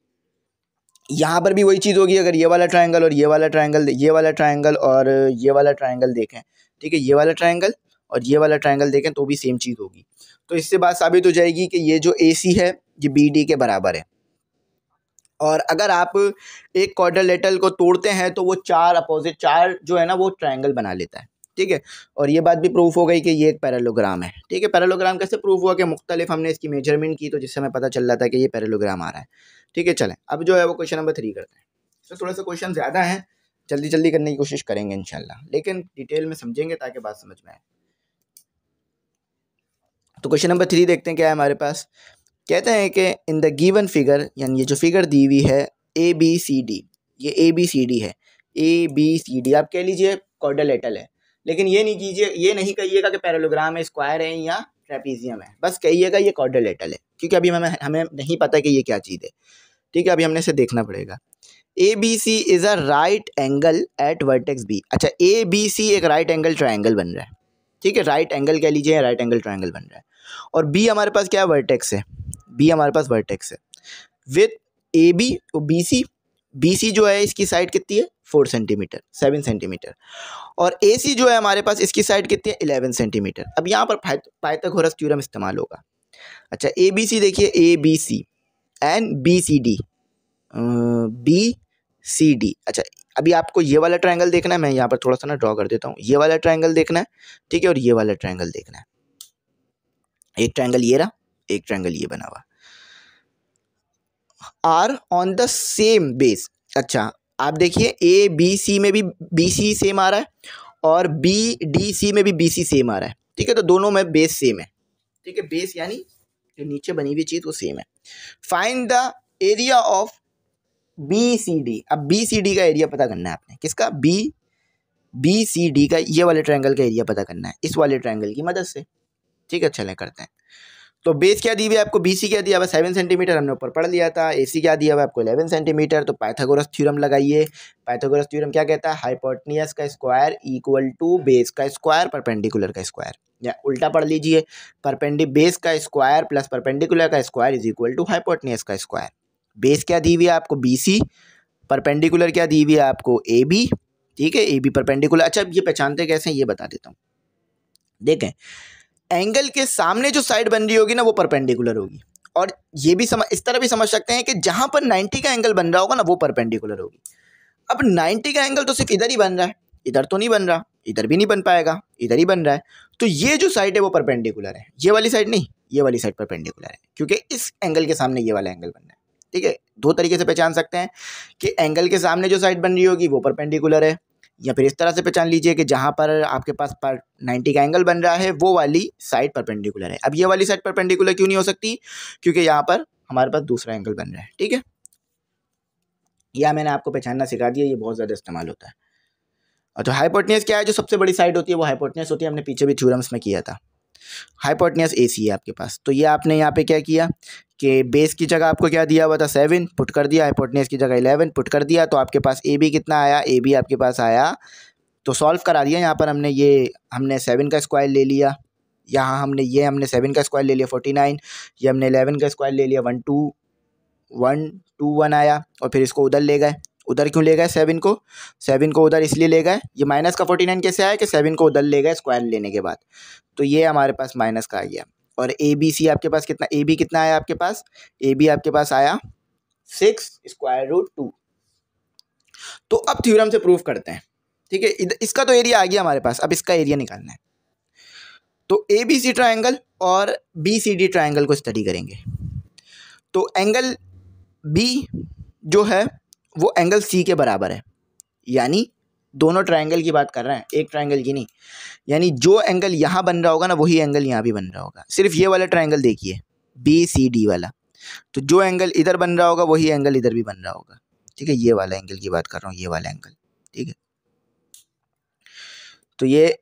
यहाँ पर भी वही चीज़ होगी अगर ये वाला ट्राइंगल और ये वाला ट्राइंगल ये वाला ट्राइंगल और ये वाला ट्राइंगल देखें ठीक है ये वाला ट्राइंगल और ये वाला ट्राइंगल देखें तो भी सेम चीज़ होगी तो इससे बात साबित हो जाएगी कि ये जो ए सी है ये बी डी के बराबर है और अगर आप एक लेटल को तोड़ते हैं तो वो चार अपोजिट चार जो है ना वो ट्राइंगल बना लेता है ठीक है और ये बात भी प्रूफ हो गई कि ये एक पैरालोग्राम है ठीक है पैरालोग्राम कैसे प्रूफ हुआ कि मुख्तलिफ हमने इसकी मेजरमेंट की तो जिससे हमें पता चल रहा था कि ये पैरालोग्राम आ रहा है ठीक है चलें अब जो है वो क्वेश्चन नंबर थ्री करते हैं इसमें थोड़े से क्वेश्चन ज़्यादा हैं जल्दी जल्दी करने की कोशिश करेंगे इन लेकिन डिटेल में समझेंगे ताकि बात समझ में आए तो क्वेश्चन नंबर थ्री देखते हैं क्या है हमारे पास कहते हैं कि इन द गिवन फिगर यानी ये जो फिगर दी हुई है ए बी सी डी ये ए बी सी डी है ए बी सी डी आप कह लीजिए कॉर्डलेटल है लेकिन ये नहीं कीजिए ये नहीं कहिएगा कि पैरोलोग्राम है स्क्वायर है या ट्रेपीजियम है बस कहिएगा ये कॉर्डलेटल है क्योंकि अभी हमें हमें नहीं पता कि ये क्या चीज़ है ठीक है अभी हमने इसे देखना पड़ेगा A B C is a right angle at vertex B अच्छा ए बी सी एक राइट एंगल ट्राइंगल बन रहा है ठीक है राइट एंगल कह लीजिए राइट एंगल ट्राइंगल बन रहा है और बी हमारे पास क्या है वर्टेक्स है बी हमारे पास वर्टेक्स है with A B B C B C जो है इसकी साइड कितनी है फोर सेंटीमीटर सेवन सेंटीमीटर और ए सी जो है हमारे पास इसकी साइड कितनी है इलेवन सेंटीमीटर अब यहाँ पर पाइथागोरस थ्योरम इस्तेमाल होगा अच्छा ए बी सी देखिए A B C and B C D B C D अच्छा अभी आपको ये वाला ट्रायंगल देखना है मैं यहाँ पर थोड़ा सा ना ड्रॉ कर देता हूँ ये वाला ट्रायंगल देखना है ठीक है और ये वाला ट्रायंगल देखना है एक ट्रायंगल ये रहा एक ट्रायंगल ये बना हुआ are on the same base अच्छा आप देखिए ए बी सी में भी बी सी सेम आ रहा है और बी डी सी में भी बी सी सेम आ रहा है ठीक है तो दोनों में बेस सेम है ठीक है बेस यानी जो नीचे बनी हुई चीज़ वो सेम है find the area of B C D अब बी सी डी का एरिया पता करना है आपने किसका बी बी सी डी का ये वाले ट्रायंगल का एरिया पता करना है इस वाले ट्रायंगल की मदद से ठीक है चले करते हैं तो बेस क्या दी हुई है आपको बीसी क्या दिया हुआ सेवन सेंटीमीटर हमने ऊपर पढ़ लिया था एसी क्या दिया हुआ आपको इलेवन सेंटीमीटर तो पाइथागोरस थ्योरम लगाइए पाइथागोरस थ्योरम क्या कहता है हाइपोटनियस का स्क्वायर इक्वल टू बेस का स्क्वायर परपेंडिकुलर का स्क्वायर या उल्टा पढ़ लीजिए परपेंडिक बेस का स्क्वायर प्लस परपेंडिकुलर का square is equal to hypotenuse का स्क्वायर बेस क्या दी हुई है आपको बी सी परपेंडिकुलर क्या दी हुई है आपको ए बी ठीक है ए बी परपेंडिकुलर अच्छा ये पहचानते कैसे हैं ये बता देता हूँ देखें एंगल के सामने जो साइड बन रही होगी ना वो परपेंडिकुलर होगी और ये भी समझ इस तरह भी समझ सकते हैं कि जहाँ पर 90 का एंगल बन रहा होगा ना वो परपेंडिकुलर होगी अब 90 का एंगल तो सिर्फ इधर ही बन रहा है इधर तो नहीं बन रहा इधर भी नहीं बन पाएगा इधर ही बन रहा है तो ये जो साइड है वो परपेंडिकुलर है ये वाली साइड नहीं ये वाली साइड परपेंडिकुलर है क्योंकि इस एंगल के सामने ये वाला एंगल बन रहा है ठीक है दो तरीके से पहचान सकते हैं कि एंगल के सामने जो साइड बन रही होगी वो परपेंडिकुलर है या फिर इस तरह से पहचान लीजिए कि जहाँ पर आपके पास पर 90 का एंगल बन रहा है वो वाली साइड परपेंडिकुलर है अब ये वाली साइड परपेंडिकुलर क्यों नहीं हो सकती क्योंकि यहाँ पर हमारे पास दूसरा एंगल बन रहा है ठीक है या मैंने आपको पहचानना सिखा दिया ये बहुत ज़्यादा इस्तेमाल होता है और जो हाइपोटनियस क्या है जो सबसे बड़ी साइड होती है वो हाइपोटनियस होती है हमने पीछे भी थ्यूरम्स में किया था हाइपोटनियस ए सी है आपके पास तो ये आपने यहाँ पे क्या किया कि बेस की जगह आपको क्या दिया हुआ था सेवन पुट कर दिया हाइपोटनेस की जगह इलेवन पुट कर दिया तो आपके पास ए बी कितना आया ए बी आपके पास आया तो सॉल्व करा दिया यहाँ पर हमने ये हमने सेवन का स्क्वायर ले लिया यहाँ हमने ये हमने सेवन का स्क्वायर ले लिया फोर्टी नाइन ये हमने एलेवन का स्क्वायर ले लिया one two one two one आया और फिर इसको उधर ले गए उधर क्यों ले गए सेवन को सेवन को उधर इसलिए ले गए ये माइनस का फोर्टी नाइन कैसे आया कि सेवन को उधर ले गए स्क्वायर लेने के बाद तो ये हमारे पास माइनस का आ गया और ए बी सी आपके पास कितना ए बी कितना आया आपके पास ए बी आपके पास आया सिक्स स्क्वायर रूट टू तो अब थ्योरम से प्रूफ करते हैं ठीक है इसका तो एरिया आ गया हमारे पास अब इसका एरिया निकालना है तो ए बी सी ट्राइंगल और बी सी डी ट्राइंगल को स्टडी करेंगे तो एंगल बी जो है वो एंगल सी के बराबर है यानी दोनों ट्राइंगल की बात कर रहे हैं एक ट्राइंगल की नहीं यानी जो एंगल यहाँ बन रहा होगा ना वही एंगल यहाँ भी बन रहा होगा सिर्फ ये वाला ट्राइंगल देखिए बी सी डी वाला तो जो एंगल इधर बन रहा होगा वही एंगल इधर भी बन रहा होगा ठीक है ये वाला एंगल की बात कर रहा हूँ ये वाला एंगल ठीक है तो ये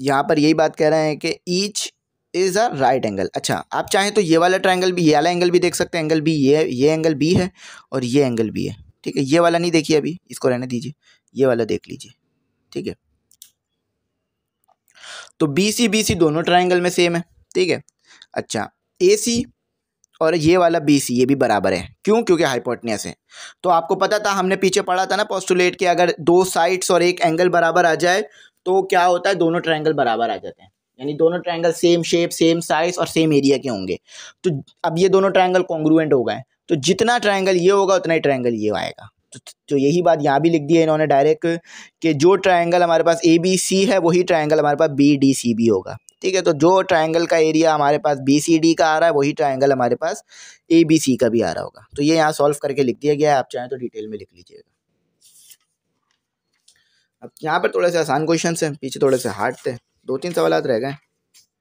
यहाँ पर यही बात कह रहे हैं कि each is a right angle अच्छा आप चाहें तो ये वाला ट्राइंगल भी ये वाला एंगल भी देख सकते हैं एंगल बी ये ये एंगल बी है और ये एंगल बी है ठीक है ये वाला नहीं देखिए अभी इसको रहने दीजिए ये वाला देख लीजिए ठीक है तो बी सी बी सी दोनों ट्राइंगल में सेम है ठीक है अच्छा ए सी और ये वाला बी सी ये भी बराबर है क्यों क्योंकि हाइपोटनियस है तो आपको पता था हमने पीछे पढ़ा था ना पोस्टुलेट के अगर दो साइड्स और एक एंगल बराबर आ जाए तो क्या होता है दोनों ट्राइंगल बराबर आ जाते हैं यानी दोनों triangle same shape same size और सेम एरिया के होंगे तो अब ये दोनों ट्राइंगल कॉन्ग्रुएंट हो गए तो जितना ट्राइंगल ये होगा उतना ही ट्राइंगल ये आएगा तो, तो, तो यही बात यहाँ भी लिख दी है इन्होंने डायरेक्ट कि जो ट्राइंगल हमारे पास ए बी सी है वही ट्राइंगल हमारे पास बी डी सी भी होगा ठीक है तो जो ट्राइंगल का एरिया हमारे पास बी सी डी का आ रहा है वही ट्राइंगल हमारे पास ए बी सी का भी आ रहा होगा तो ये यहाँ सॉल्व करके लिख दिया गया है आप चाहें तो डिटेल में लिख लीजिएगा अब यहाँ पर थोड़े से आसान क्वेश्चन हैं पीछे थोड़े से हार्ड थे दो तीन सवाल रह गए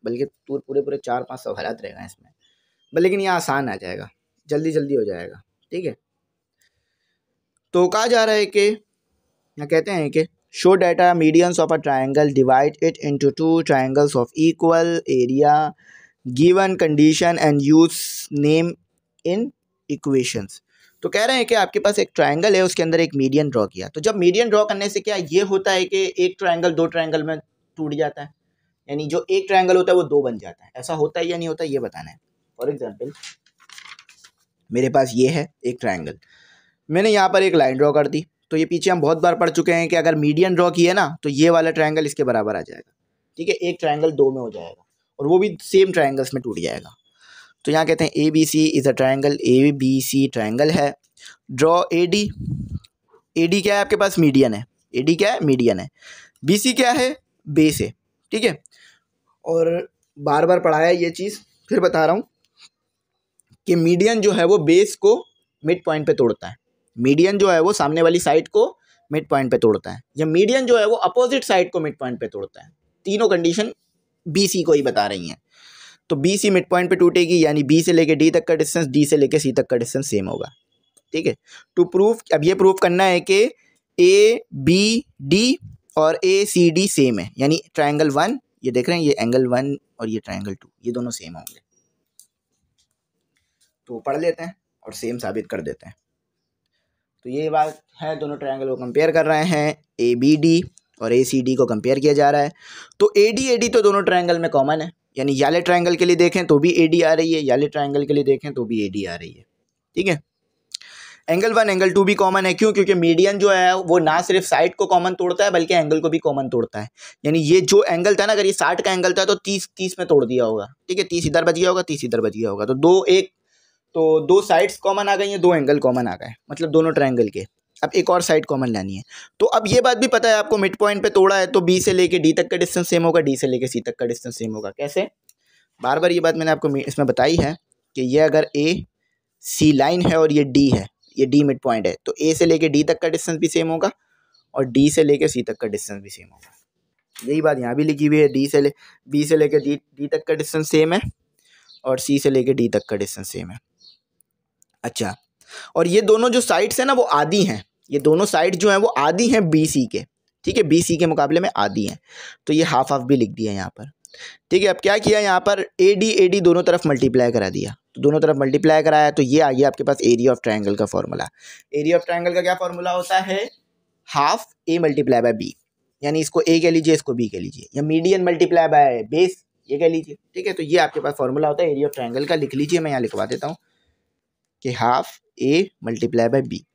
बल्कि तो पूरे पूरे चार पाँच सवाल रह गए इसमें लेकिन यहाँ आसान आ जाएगा जल्दी जल्दी हो जाएगा ठीक है तो कहा जा रहा है कि यहाँ कहते हैं कि show that medians of a triangle divide it into two triangles of equal area given condition and use name in equations तो कह रहे हैं कि आपके पास एक ट्राइंगल है उसके अंदर एक मीडियन ड्रॉ किया तो जब मीडियन ड्रॉ करने से क्या ये होता है कि एक ट्राइंगल दो ट्राइंगल में टूट जाता है यानी जो एक ट्राइंगल होता है वो दो बन जाता है ऐसा होता है या नहीं होता ये बताना है फॉर एग्जाम्पल मेरे पास ये है एक ट्राइंगल मैंने यहाँ पर एक लाइन ड्रॉ कर दी तो ये पीछे हम बहुत बार पढ़ चुके हैं कि अगर मीडियन ड्रॉ किया ना तो ये वाला ट्राइंगल इसके बराबर आ जाएगा ठीक है एक ट्राइंगल दो में हो जाएगा और वो भी सेम ट्राइंगल्स में टूट जाएगा तो यहाँ कहते हैं A B C is a triangle A B C triangle है draw A D A D क्या है आपके पास मीडियन है ए डी क्या है मीडियन है बी सी क्या है बेस है ठीक है और बार बार पढ़ाया ये चीज़ फिर बता रहा हूँ कि मीडियन जो है वो बेस को मिड पॉइंट पे तोड़ता है मीडियन जो है वो सामने वाली साइड को मिड पॉइंट पे तोड़ता है या मीडियन जो है वो अपोजिट साइड को मिड पॉइंट पे तोड़ता है तीनों कंडीशन बी सी को ही बता रही हैं तो बी सी मिड पॉइंट पे टूटेगी यानी बी से लेके डी तक का डिस्टेंस डी से लेके सी तक का डिस्टेंस सेम होगा ठीक है टू प्रूफ अब ये प्रूफ करना है कि ए बी डी और ए सी डी सेम है यानी ट्राइंगल वन ये देख रहे हैं ये एंगल वन और ये ट्राइंगल टू ये दोनों सेम होंगे तो पढ़ लेते हैं और सेम साबित कर देते हैं तो ये बात है दोनों ट्रायंगल को कंपेयर कर रहे हैं ए बी डी और ए सी डी को कंपेयर किया जा रहा है तो ए डी ए डी तो दोनों ट्रायंगल में कॉमन है यानी याले ट्रायंगल के लिए देखें तो भी ए डी आ रही है याले ट्रायंगल के लिए देखें तो भी ए डी आ रही है ठीक है एंगल वन एंगल टू भी कॉमन है क्यों क्योंकि मीडियन जो है वो ना सिर्फ साइड को कॉमन तोड़ता है बल्कि एंगल को भी कॉमन तोड़ता है यानी ये जो एंगल था ना अगर ये साठ का एंगल था तो तीस तीस में तोड़ दिया होगा ठीक है तीस इधर बच गया होगा तीस इधर बच गया होगा तो दो एक तो दो साइड्स कॉमन आ गई हैं दो एंगल कॉमन आ गए मतलब दोनों ट्राइंगल के अब एक और साइड कॉमन लानी है तो अब ये बात भी पता है आपको मिड पॉइंट पे तोड़ा है तो बी से लेके डी तक का डिस्टेंस सेम होगा डी से लेके सी तक का डिस्टेंस सेम होगा कैसे बार बार ये बात मैंने आपको इसमें बताई है कि ये अगर ए सी लाइन है और ये डी है ये डी मिड पॉइंट है तो ए से लेके डी तक का डिस्टेंस भी सेम होगा और डी से लेके सी तक का डिस्टेंस भी सेम होगा यही बात यहाँ भी लिखी हुई है डी से ले बी से लेके डी डी तक का डिस्टेंस सेम है और सी से लेके डी तक का डिस्टेंस सेम है अच्छा और ये दोनों जो साइड्स हैं ना वो आदि हैं ये दोनों साइड जो हैं वो आदि हैं बी सी के ठीक है बी सी के मुकाबले में आदि हैं तो ये हाफ हाफ भी लिख दिया यहाँ पर ठीक है अब क्या किया यहाँ पर ए डी ए डी दोनों तरफ मल्टीप्लाई करा दिया तो दोनों तरफ मल्टीप्लाई कराया तो ये आ गया आपके पास एरिया ऑफ ट्राइंगल का फॉर्मूला एरिया ऑफ ट्राइंगल का क्या फॉर्मूला होता है half A multiply by B यानी इसको ए कह लीजिए इसको बी कह लीजिए या मीडियन मल्टीप्लाई बाय बेस ये कह लीजिए ठीक है तो ये आपके पास फॉर्मूला होता है एरिया ऑफ ट्राइंगल का लिख लीजिए मैं यहाँ लिखवा देता हूँ कि half A multiply by B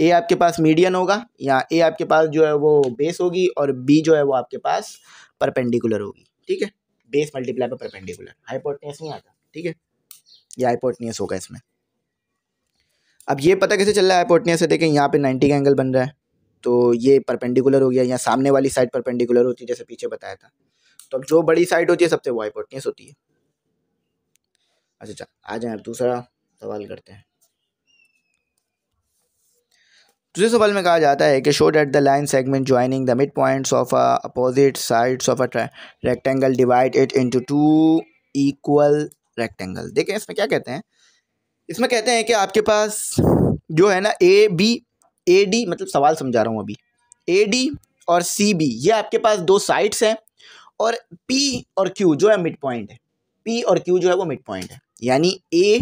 A आपके पास मीडियन होगा या ए आपके पास जो है वो बेस होगी और बी जो है वो आपके पास परपेंडिकुलर होगी ठीक है base multiply by perpendicular hypotenuse नहीं आता ठीक है ये हाइपोटनियस होगा इसमें अब ये पता कैसे चल रहा है हाइपोटनियस से देखें यहाँ पे नाइन्टी का एंगल बन रहा है तो ये परपेंडिकुलर हो गया या सामने वाली साइड परपेंडिकुलर होती है जैसे पीछे बताया था तो अब जो बड़ी साइड होती है सबसे वो हाइपोटनियस होती है अच्छा अच्छा आ जाए अब दूसरा सवाल करते हैं दूसरे सवाल में कहा जाता है कि show that the line segment joining the mid points of a opposite sides of a rectangle divide it into two equal rectangle देखें इसमें क्या कहते हैं इसमें कहते हैं कि आपके पास जो है ना ए बी ए डी मतलब सवाल समझा रहा हूँ अभी ए डी और सी बी ये आपके पास दो साइड्स हैं और पी और क्यू जो है मिड पॉइंट है पी और क्यू जो है वो मिड पॉइंट है यानी ए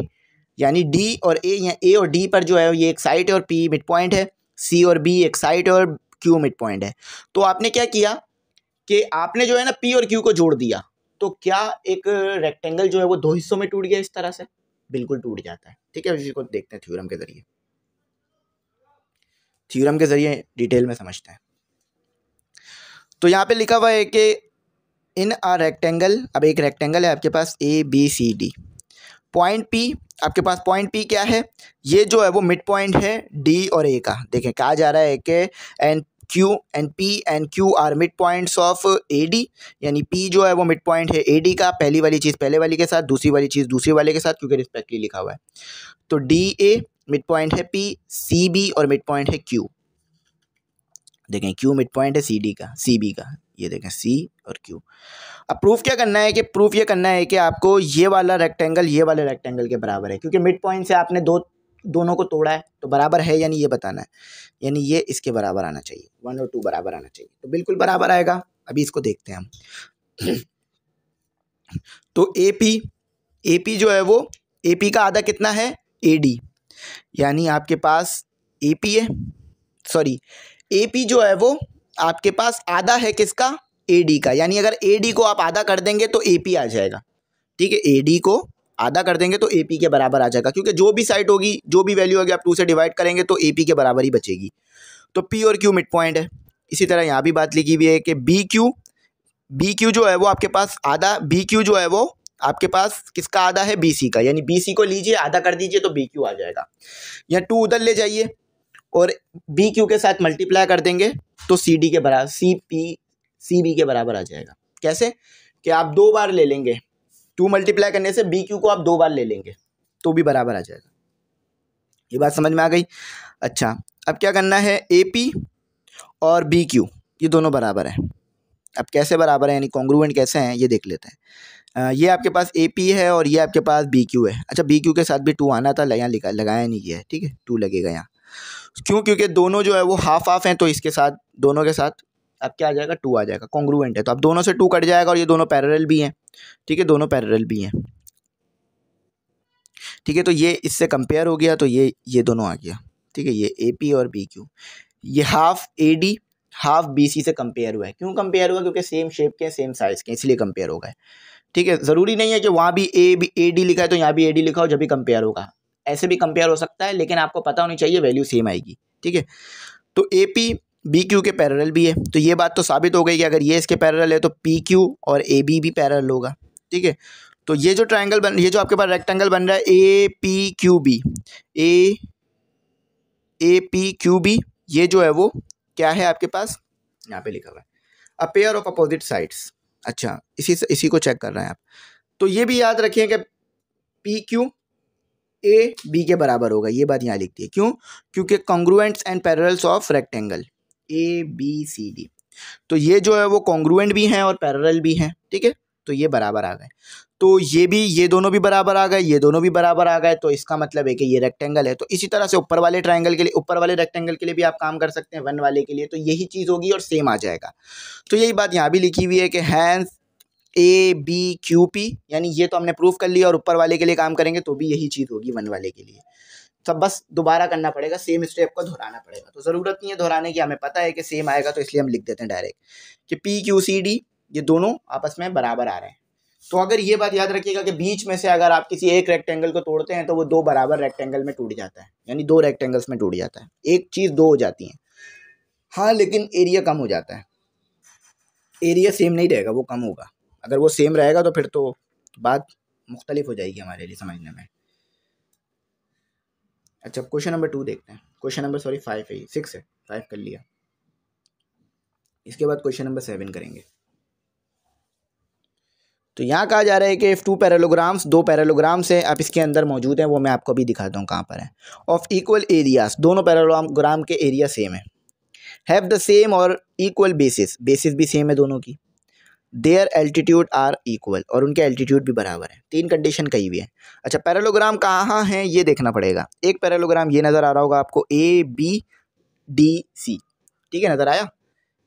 यानी डी और ए या ए और डी पर जो है ये एक साइड है और पी मिड पॉइंट है सी और बी एक साइट और क्यू मिड पॉइंट है तो आपने क्या किया कि आपने जो है ना पी और क्यू को जोड़ दिया तो क्या एक रेक्टेंगल जो है वो दो हिस्सों में टूट गया इस तरह से बिल्कुल टूट जाता है ठीक है को देखते हैं थ्योरम के जरिए थ्योरम के जरिए डिटेल में समझते हैं तो यहाँ पे लिखा हुआ है कि इन आ रेक्टेंगल अब एक रेक्टेंगल है आपके पास A B C D point P आपके पास पॉइंट पी क्या है ये जो है वो मिड पॉइंट है डी और ए का देखें कहा जा रहा है कि N Q and P and Q are mid points of A D यानी पी जो है वो मिड पॉइंट है ए डी का पहली वाली चीज़ पहले वाली के साथ दूसरी वाली चीज़ दूसरी वाले के साथ क्योंकि रिस्पेक्टली लिखा हुआ है तो डी ए मिड पॉइंट है पी सी बी और मिड पॉइंट है क्यू देखें क्यू मिड पॉइंट है सी डी का सी बी का ये देखें सी और क्यू अब प्रूफ क्या करना है कि प्रूफ ये करना है कि आपको ये वाला रेक्टेंगल ये वाले रेक्टेंगल के बराबर है क्योंकि मिड पॉइंट से आपने दो दोनों को तोड़ा है तो बराबर है यानी ये बताना है यानी ये इसके बराबर आना चाहिए वन और टू बराबर आना चाहिए तो बिल्कुल बराबर आएगा अभी इसको देखते हैं हम तो ए पी ए पी जो है वो ए पी का आधा कितना है ए डी यानी आपके पास ए पी है सॉरी ए पी जो है वो आपके पास आधा है किसका ए डी का यानी अगर ए डी को आप आधा कर देंगे तो ए पी आ जाएगा ठीक है ए डी को आधा कर देंगे तो ए पी के बराबर आ जाएगा क्योंकि जो भी साइट होगी जो भी वैल्यू होगी आप टू से डिवाइड करेंगे तो ए पी के बराबर ही बचेगी तो पी और क्यू मिड पॉइंट है इसी तरह यहाँ भी बात लिखी हुई है कि बी क्यू बी क्यू जो है वो आपके पास आधा बी क्यू जो है वो आपके पास किसका आधा है बी सी का यानी बी सी को लीजिए आधा कर दीजिए तो बी क्यू आ जाएगा या टू उधर ले जाइए और बी क्यू के साथ मल्टीप्लाई कर देंगे तो सी डी के बराबर सी पी सी बी के बराबर आ जाएगा कैसे कि आप दो बार ले लेंगे टू मल्टीप्लाई करने से बी क्यू को आप दो बार ले लेंगे तो भी बराबर आ जाएगा ये बात समझ में आ गई अच्छा अब क्या करना है ए पी और बी क्यू ये दोनों बराबर हैं अब कैसे बराबर हैं यानी कॉन्ग्रूवेंट कैसे हैं ये देख लेते हैं ये आपके पास ए पी है और ये आपके पास बी क्यू है अच्छा बी क्यू के साथ भी टू आना था यहाँ लगाया नहीं गया है ठीक है टू लगेगा यहाँ क्यों क्योंकि दोनों जो है वो हाफ हाफ हैं तो इसके साथ दोनों के साथ अब क्या आ जाएगा टू आ जाएगा कॉन्ग्रूवेंट है तो अब दोनों से टू कट जाएगा और ये दोनों पैरल भी हैं ठीक है दोनों पैरल भी हैं ठीक है तो ये इससे कंपेयर हो गया तो ये ये दोनों आ गया ठीक है ये ए पी और बी क्यू ये half A D half B C से कंपेयर हुआ है क्यों कंपेयर हुआ क्योंकि सेम शेप के सेम साइज़ के इसलिए कंपेयर होगा ठीक है ज़रूरी नहीं है कि वहाँ भी ए बी ए डी लिखा है तो यहाँ भी ए डी लिखा हो जब भी कंपेयर होगा ऐसे भी कंपेयर हो सकता है लेकिन आपको पता होनी चाहिए वैल्यू सेम आएगी ठीक है तो ए पी बी क्यू के पैरल भी है तो ये बात तो साबित हो गई कि अगर ये इसके पैरल है तो पी क्यू और ए बी भी पैरल होगा ठीक है तो ये जो ट्राइंगल बन ये जो आपके पास रेक्टेंगल बन रहा है A P Q B A A P Q B ये जो है वो क्या है आपके पास यहाँ पे लिखा हुआ है a pair of opposite sides अच्छा इसी इसी को चेक कर रहे हैं आप तो ये भी याद रखिए कि पी क्यू ए बी के बराबर होगा ये बात यहाँ लिखती है क्यों क्योंकि congruents and parallels of rectangle A B C D तो ये जो है वो कॉन्ग्रुएंट भी हैं और पैरल भी हैं ठीक है तो ये बराबर आ गए तो ये भी ये दोनों भी बराबर आ गए ये दोनों भी बराबर आ गए तो इसका मतलब है कि ये रेक्टेंगल है तो इसी तरह से ऊपर वाले ट्राइंगल के लिए ऊपर वाले रेक्टेंगल के लिए भी आप काम कर सकते हैं वन वाले के लिए तो यही चीज़ होगी और सेम आ जाएगा तो यही बात यहाँ भी लिखी हुई है कि hence A B Q P यानी ये तो हमने प्रूफ कर लिया और ऊपर वाले के लिए काम करेंगे तो भी यही चीज़ होगी वन वाले के लिए सब तो बस दोबारा करना पड़ेगा सेम स्टेप को दोहराना पड़ेगा तो ज़रूरत नहीं है दोहराने की हमें पता है कि सेम आएगा तो इसलिए हम लिख देते हैं डायरेक्ट कि पी क्यू सी डी ये दोनों आपस में बराबर आ रहे हैं तो अगर ये बात याद रखिएगा कि बीच में से अगर आप किसी एक रेक्टेंगल को तोड़ते हैं तो वो दो बराबर रेक्टेंगल में टूट जाता है यानी दो रेक्टेंगल्स में टूट जाता है एक चीज़ दो हो जाती है हाँ लेकिन एरिया कम हो जाता है एरिया सेम नहीं रहेगा वो कम होगा अगर वो सेम रहेगा तो फिर तो बात मुख्तलिफ हो जाएगी हमारे लिए समझने में अच्छा क्वेश्चन नंबर टू देखते हैं क्वेश्चन नंबर सॉरी फाइव है सिक्स है फाइव कर लिया इसके बाद क्वेश्चन नंबर सेवन करेंगे तो यहाँ कहा जा रहा है कि इफ़ टू पैरेलोग्राम्स दो पैरेलोग्राम्स हैं अब इसके अंदर मौजूद हैं वो मैं आपको भी दिखाता हूँ कहाँ पर है ऑफ इक्वल एरियाज दोनों पैरेलोग्राम के एरिया सेम है हैव द सेम और इक्वल बेसिस बेसिस भी सेम है दोनों की देयर एल्टीट्यूड आर इक्वल और उनके एल्टीट्यूड भी बराबर अच्छा, है तीन कंडीशन कहीं हुई है अच्छा पैरालोग्राम कहाँ हैं ये देखना पड़ेगा एक पैरालोग्राम ये नज़र आ रहा होगा आपको ए बी डी सी ठीक है नज़र आया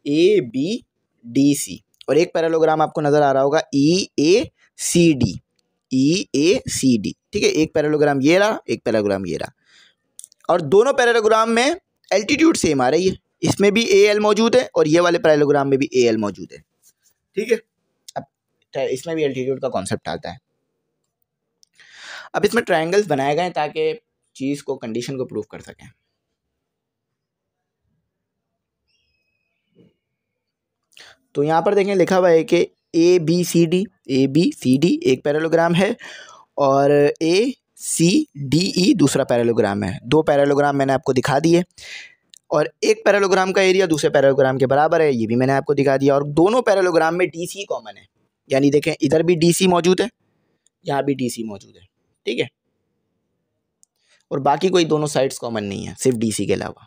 ए बी डी सी और एक पैरालोग्राम आपको नज़र आ रहा होगा ई ए सी डी ई ए सी डी ठीक है एक पैरालोग्राम ये रहा एक पैरालोग्राम ये रहा और दोनों पैरालोग्राम में एल्टीट्यूड सेम आ रही है इसमें भी ए एल मौजूद है और ये वाले पैरालोग्राम में भी ए एल मौजूद है ठीक है अब तो इसमें भी एल्टीट्यूड का कॉन्सेप्ट आता है अब इसमें ट्राइंगल्स बनाए गए ताकि चीज़ को कंडीशन को प्रूव कर सकें तो यहाँ पर देखें लिखा हुआ है कि A B C D A B C D एक पैरेलोग्राम है और ए सी डी ई दूसरा पैरेलोग्राम है दो पैरेलोग्राम मैंने आपको दिखा दिए और एक पैरेलोग्राम का एरिया दूसरे पैरेलोग्राम के बराबर है ये भी मैंने आपको दिखा दिया और दोनों पैरेलोग्राम में डी कॉमन है यानी देखें इधर भी डी मौजूद है यहाँ भी डी मौजूद है ठीक है और बाकी कोई दोनों साइड्स कॉमन नहीं है सिर्फ सी के अलावा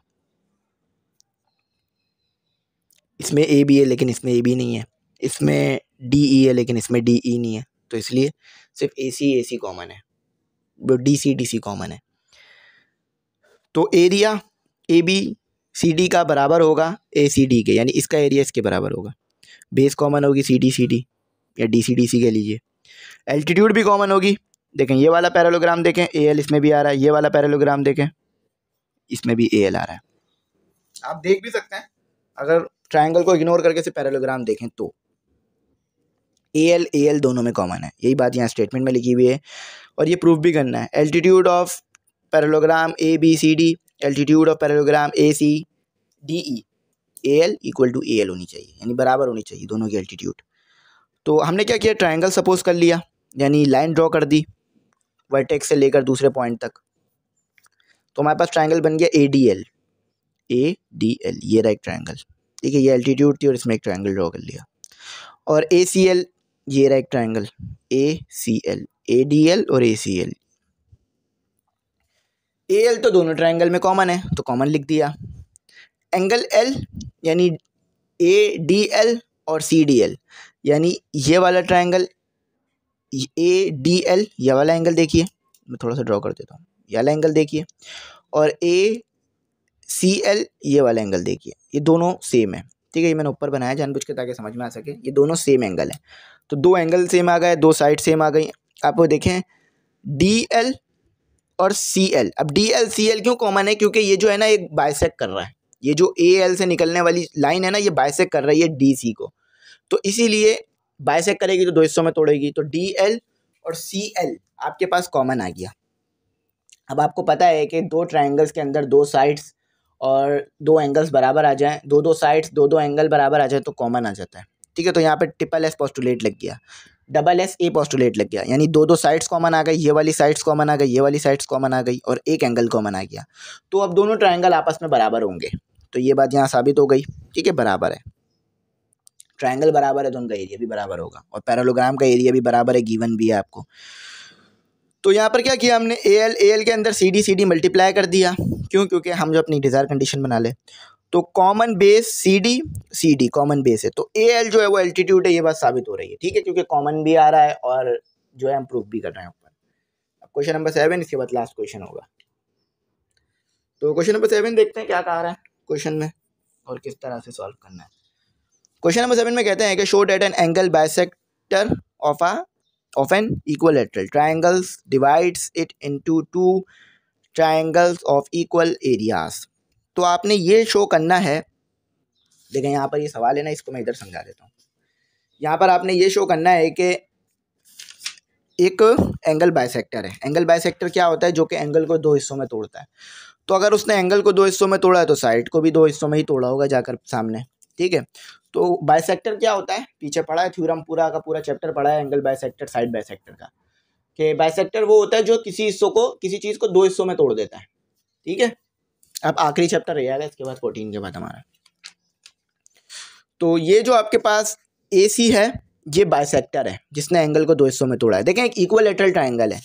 इसमें ए बी है लेकिन इसमें ए बी नहीं है इसमें डी ई e है लेकिन इसमें डी ई e नहीं है तो इसलिए सिर्फ A C A C common है D C D C common है तो area A B C D का बराबर होगा ए सी डी के यानी इसका एरिया इसके बराबर होगा बेस कॉमन होगी सी डी सी डी या डी सी डी सी कह लीजिए एल्टीट्यूड भी कॉमन होगी देखें ये वाला पैरेलोग्राम देखें ए एल इसमें भी आ रहा है ये वाला पैरेलोग्राम देखें इसमें भी ए एल आ रहा है आप देख भी सकते हैं अगर ट्रायंगल को इग्नोर करके से पैरेलोग्राम देखें तो ए एल ए एल दोनों में कॉमन है यही बात यहाँ स्टेटमेंट में लिखी हुई है और ये प्रूफ भी करना है altitude of parallelogram A B C D altitude of parallelogram A C D E A L equal to A L होनी चाहिए यानी बराबर होनी चाहिए दोनों की एल्टीट्यूड तो हमने क्या किया ट्राइंगल सपोज कर लिया यानी लाइन ड्रॉ कर दी वर्टेक्स से लेकर दूसरे पॉइंट तक तो हमारे पास ट्राइंगल बन गया A D L A D L ये रहा एक ट्राइंगल ठीक है ये एल्टीट्यूड थी और इसमें एक ट्राइंगल ड्रॉ कर लिया और ए सी एल ये रहा एक triangle A C L A D L और A C L A L तो दोनों ट्राइंगल में कॉमन है तो कॉमन लिख दिया एंगल एल यानी ए डी एल और सी डी एल यानी ये वाला ट्राइंगल ए डी एल ये वाला एंगल देखिए मैं थोड़ा सा ड्रॉ कर देता हूँ ये वाला एंगल देखिए और ए सी एल ये वाला एंगल देखिए ये दोनों सेम है ठीक है ये मैंने ऊपर बनाया जानबूझ के ताकि समझ में आ सके ये दोनों सेम एंगल है तो दो एंगल सेम आ गए दो साइड सेम आ गई आप वो देखें डी एल और सी एल अब डी एल सी एल क्यों कॉमन है क्योंकि ये जो है ना एक बायसेक कर रहा है ये जो ए एल से निकलने वाली लाइन है ना ये बायसेक कर रही है डी सी को तो इसीलिए बायसेक करेगी तो दो हिस्सों में तोड़ेगी तो डी एल और सी एल आपके पास कॉमन आ गया अब आपको पता है कि दो ट्राइंगल्स के अंदर दो साइड्स और दो एंगल्स बराबर आ जाएँ दो दो साइड्स दो दो एंगल बराबर आ जाए तो कॉमन आ जाता है ठीक है तो यहाँ पर ट्रिपल एस पॉस्टुलेट लग गया डबल एस ए पॉस्टुलेट लग गया यानी दो दो साइड्स कॉमन आ गई ये वाली साइड्स कॉमन आ गई ये वाली साइड्स कॉमन आ गई और एक एंगल कॉमन आ गया तो अब दोनों ट्राइंगल आपस में बराबर होंगे तो ये बात यहाँ साबित हो गई ठीक है बराबर है ट्राइंगल बराबर है तो उनका एरिया भी बराबर होगा और पैरोलोग्राम का एरिया भी बराबर है गिवन भी है आपको तो यहाँ पर क्या किया हमने ए एल ए एल के अंदर C D C D multiply कर दिया क्यों क्योंकि हम जो अपनी डिज़ायर कंडीशन बना ले तो common base C D C D common base है तो ए एल जो है वो एल्टीट्यूड है ये बात साबित हो रही है ठीक है क्योंकि कॉमन भी आ रहा है और जो है हम प्रूफ भी कर रहे हैं ऊपर अब क्वेश्चन नंबर सेवन इसके बाद लास्ट क्वेश्चन होगा तो क्वेश्चन नंबर सेवन देखते हैं क्या कहा रहा है क्वेश्चन में और किस तरह से सॉल्व करना है क्वेश्चन नंबर सेवन में कहते हैं कि show that an angle bisector of ah of an equilateral triangles divides it into two triangles of equal areas तो आपने ये शो करना है देखें यहाँ पर ये सवाल है ना इसको मैं इधर समझा देता हूँ यहाँ पर आपने ये शो करना है कि एक एंगल बायसेक्टर है एंगल बायसेक्टर क्या होता है जो कि एंगल को दो हिस्सों में तोड़ता है तो अगर उसने एंगल को दो हिस्सों में तोड़ा है तो साइड को भी दो हिस्सों में ही तोड़ा होगा जाकर सामने ठीक है तो बायसेक्टर क्या होता है पीछे पढ़ा है थ्यूरम पूरा का पूरा चैप्टर पढ़ा है एंगल बायसेक्टर साइड बायसेक्टर का कि बायसेक्टर वो होता है जो किसी हिस्सों को किसी चीज़ को दो हिस्सों में तोड़ देता है ठीक है अब आखिरी चैप्टर रह जाएगा इसके बाद फोर्टीन के बाद हमारा तो ये जो आपके पास ए सी है ये बाइसेक्टर है जिसने एंगल को दो हिस्सों में तोड़ा है देखें एक लेटरल ट्राइंगल है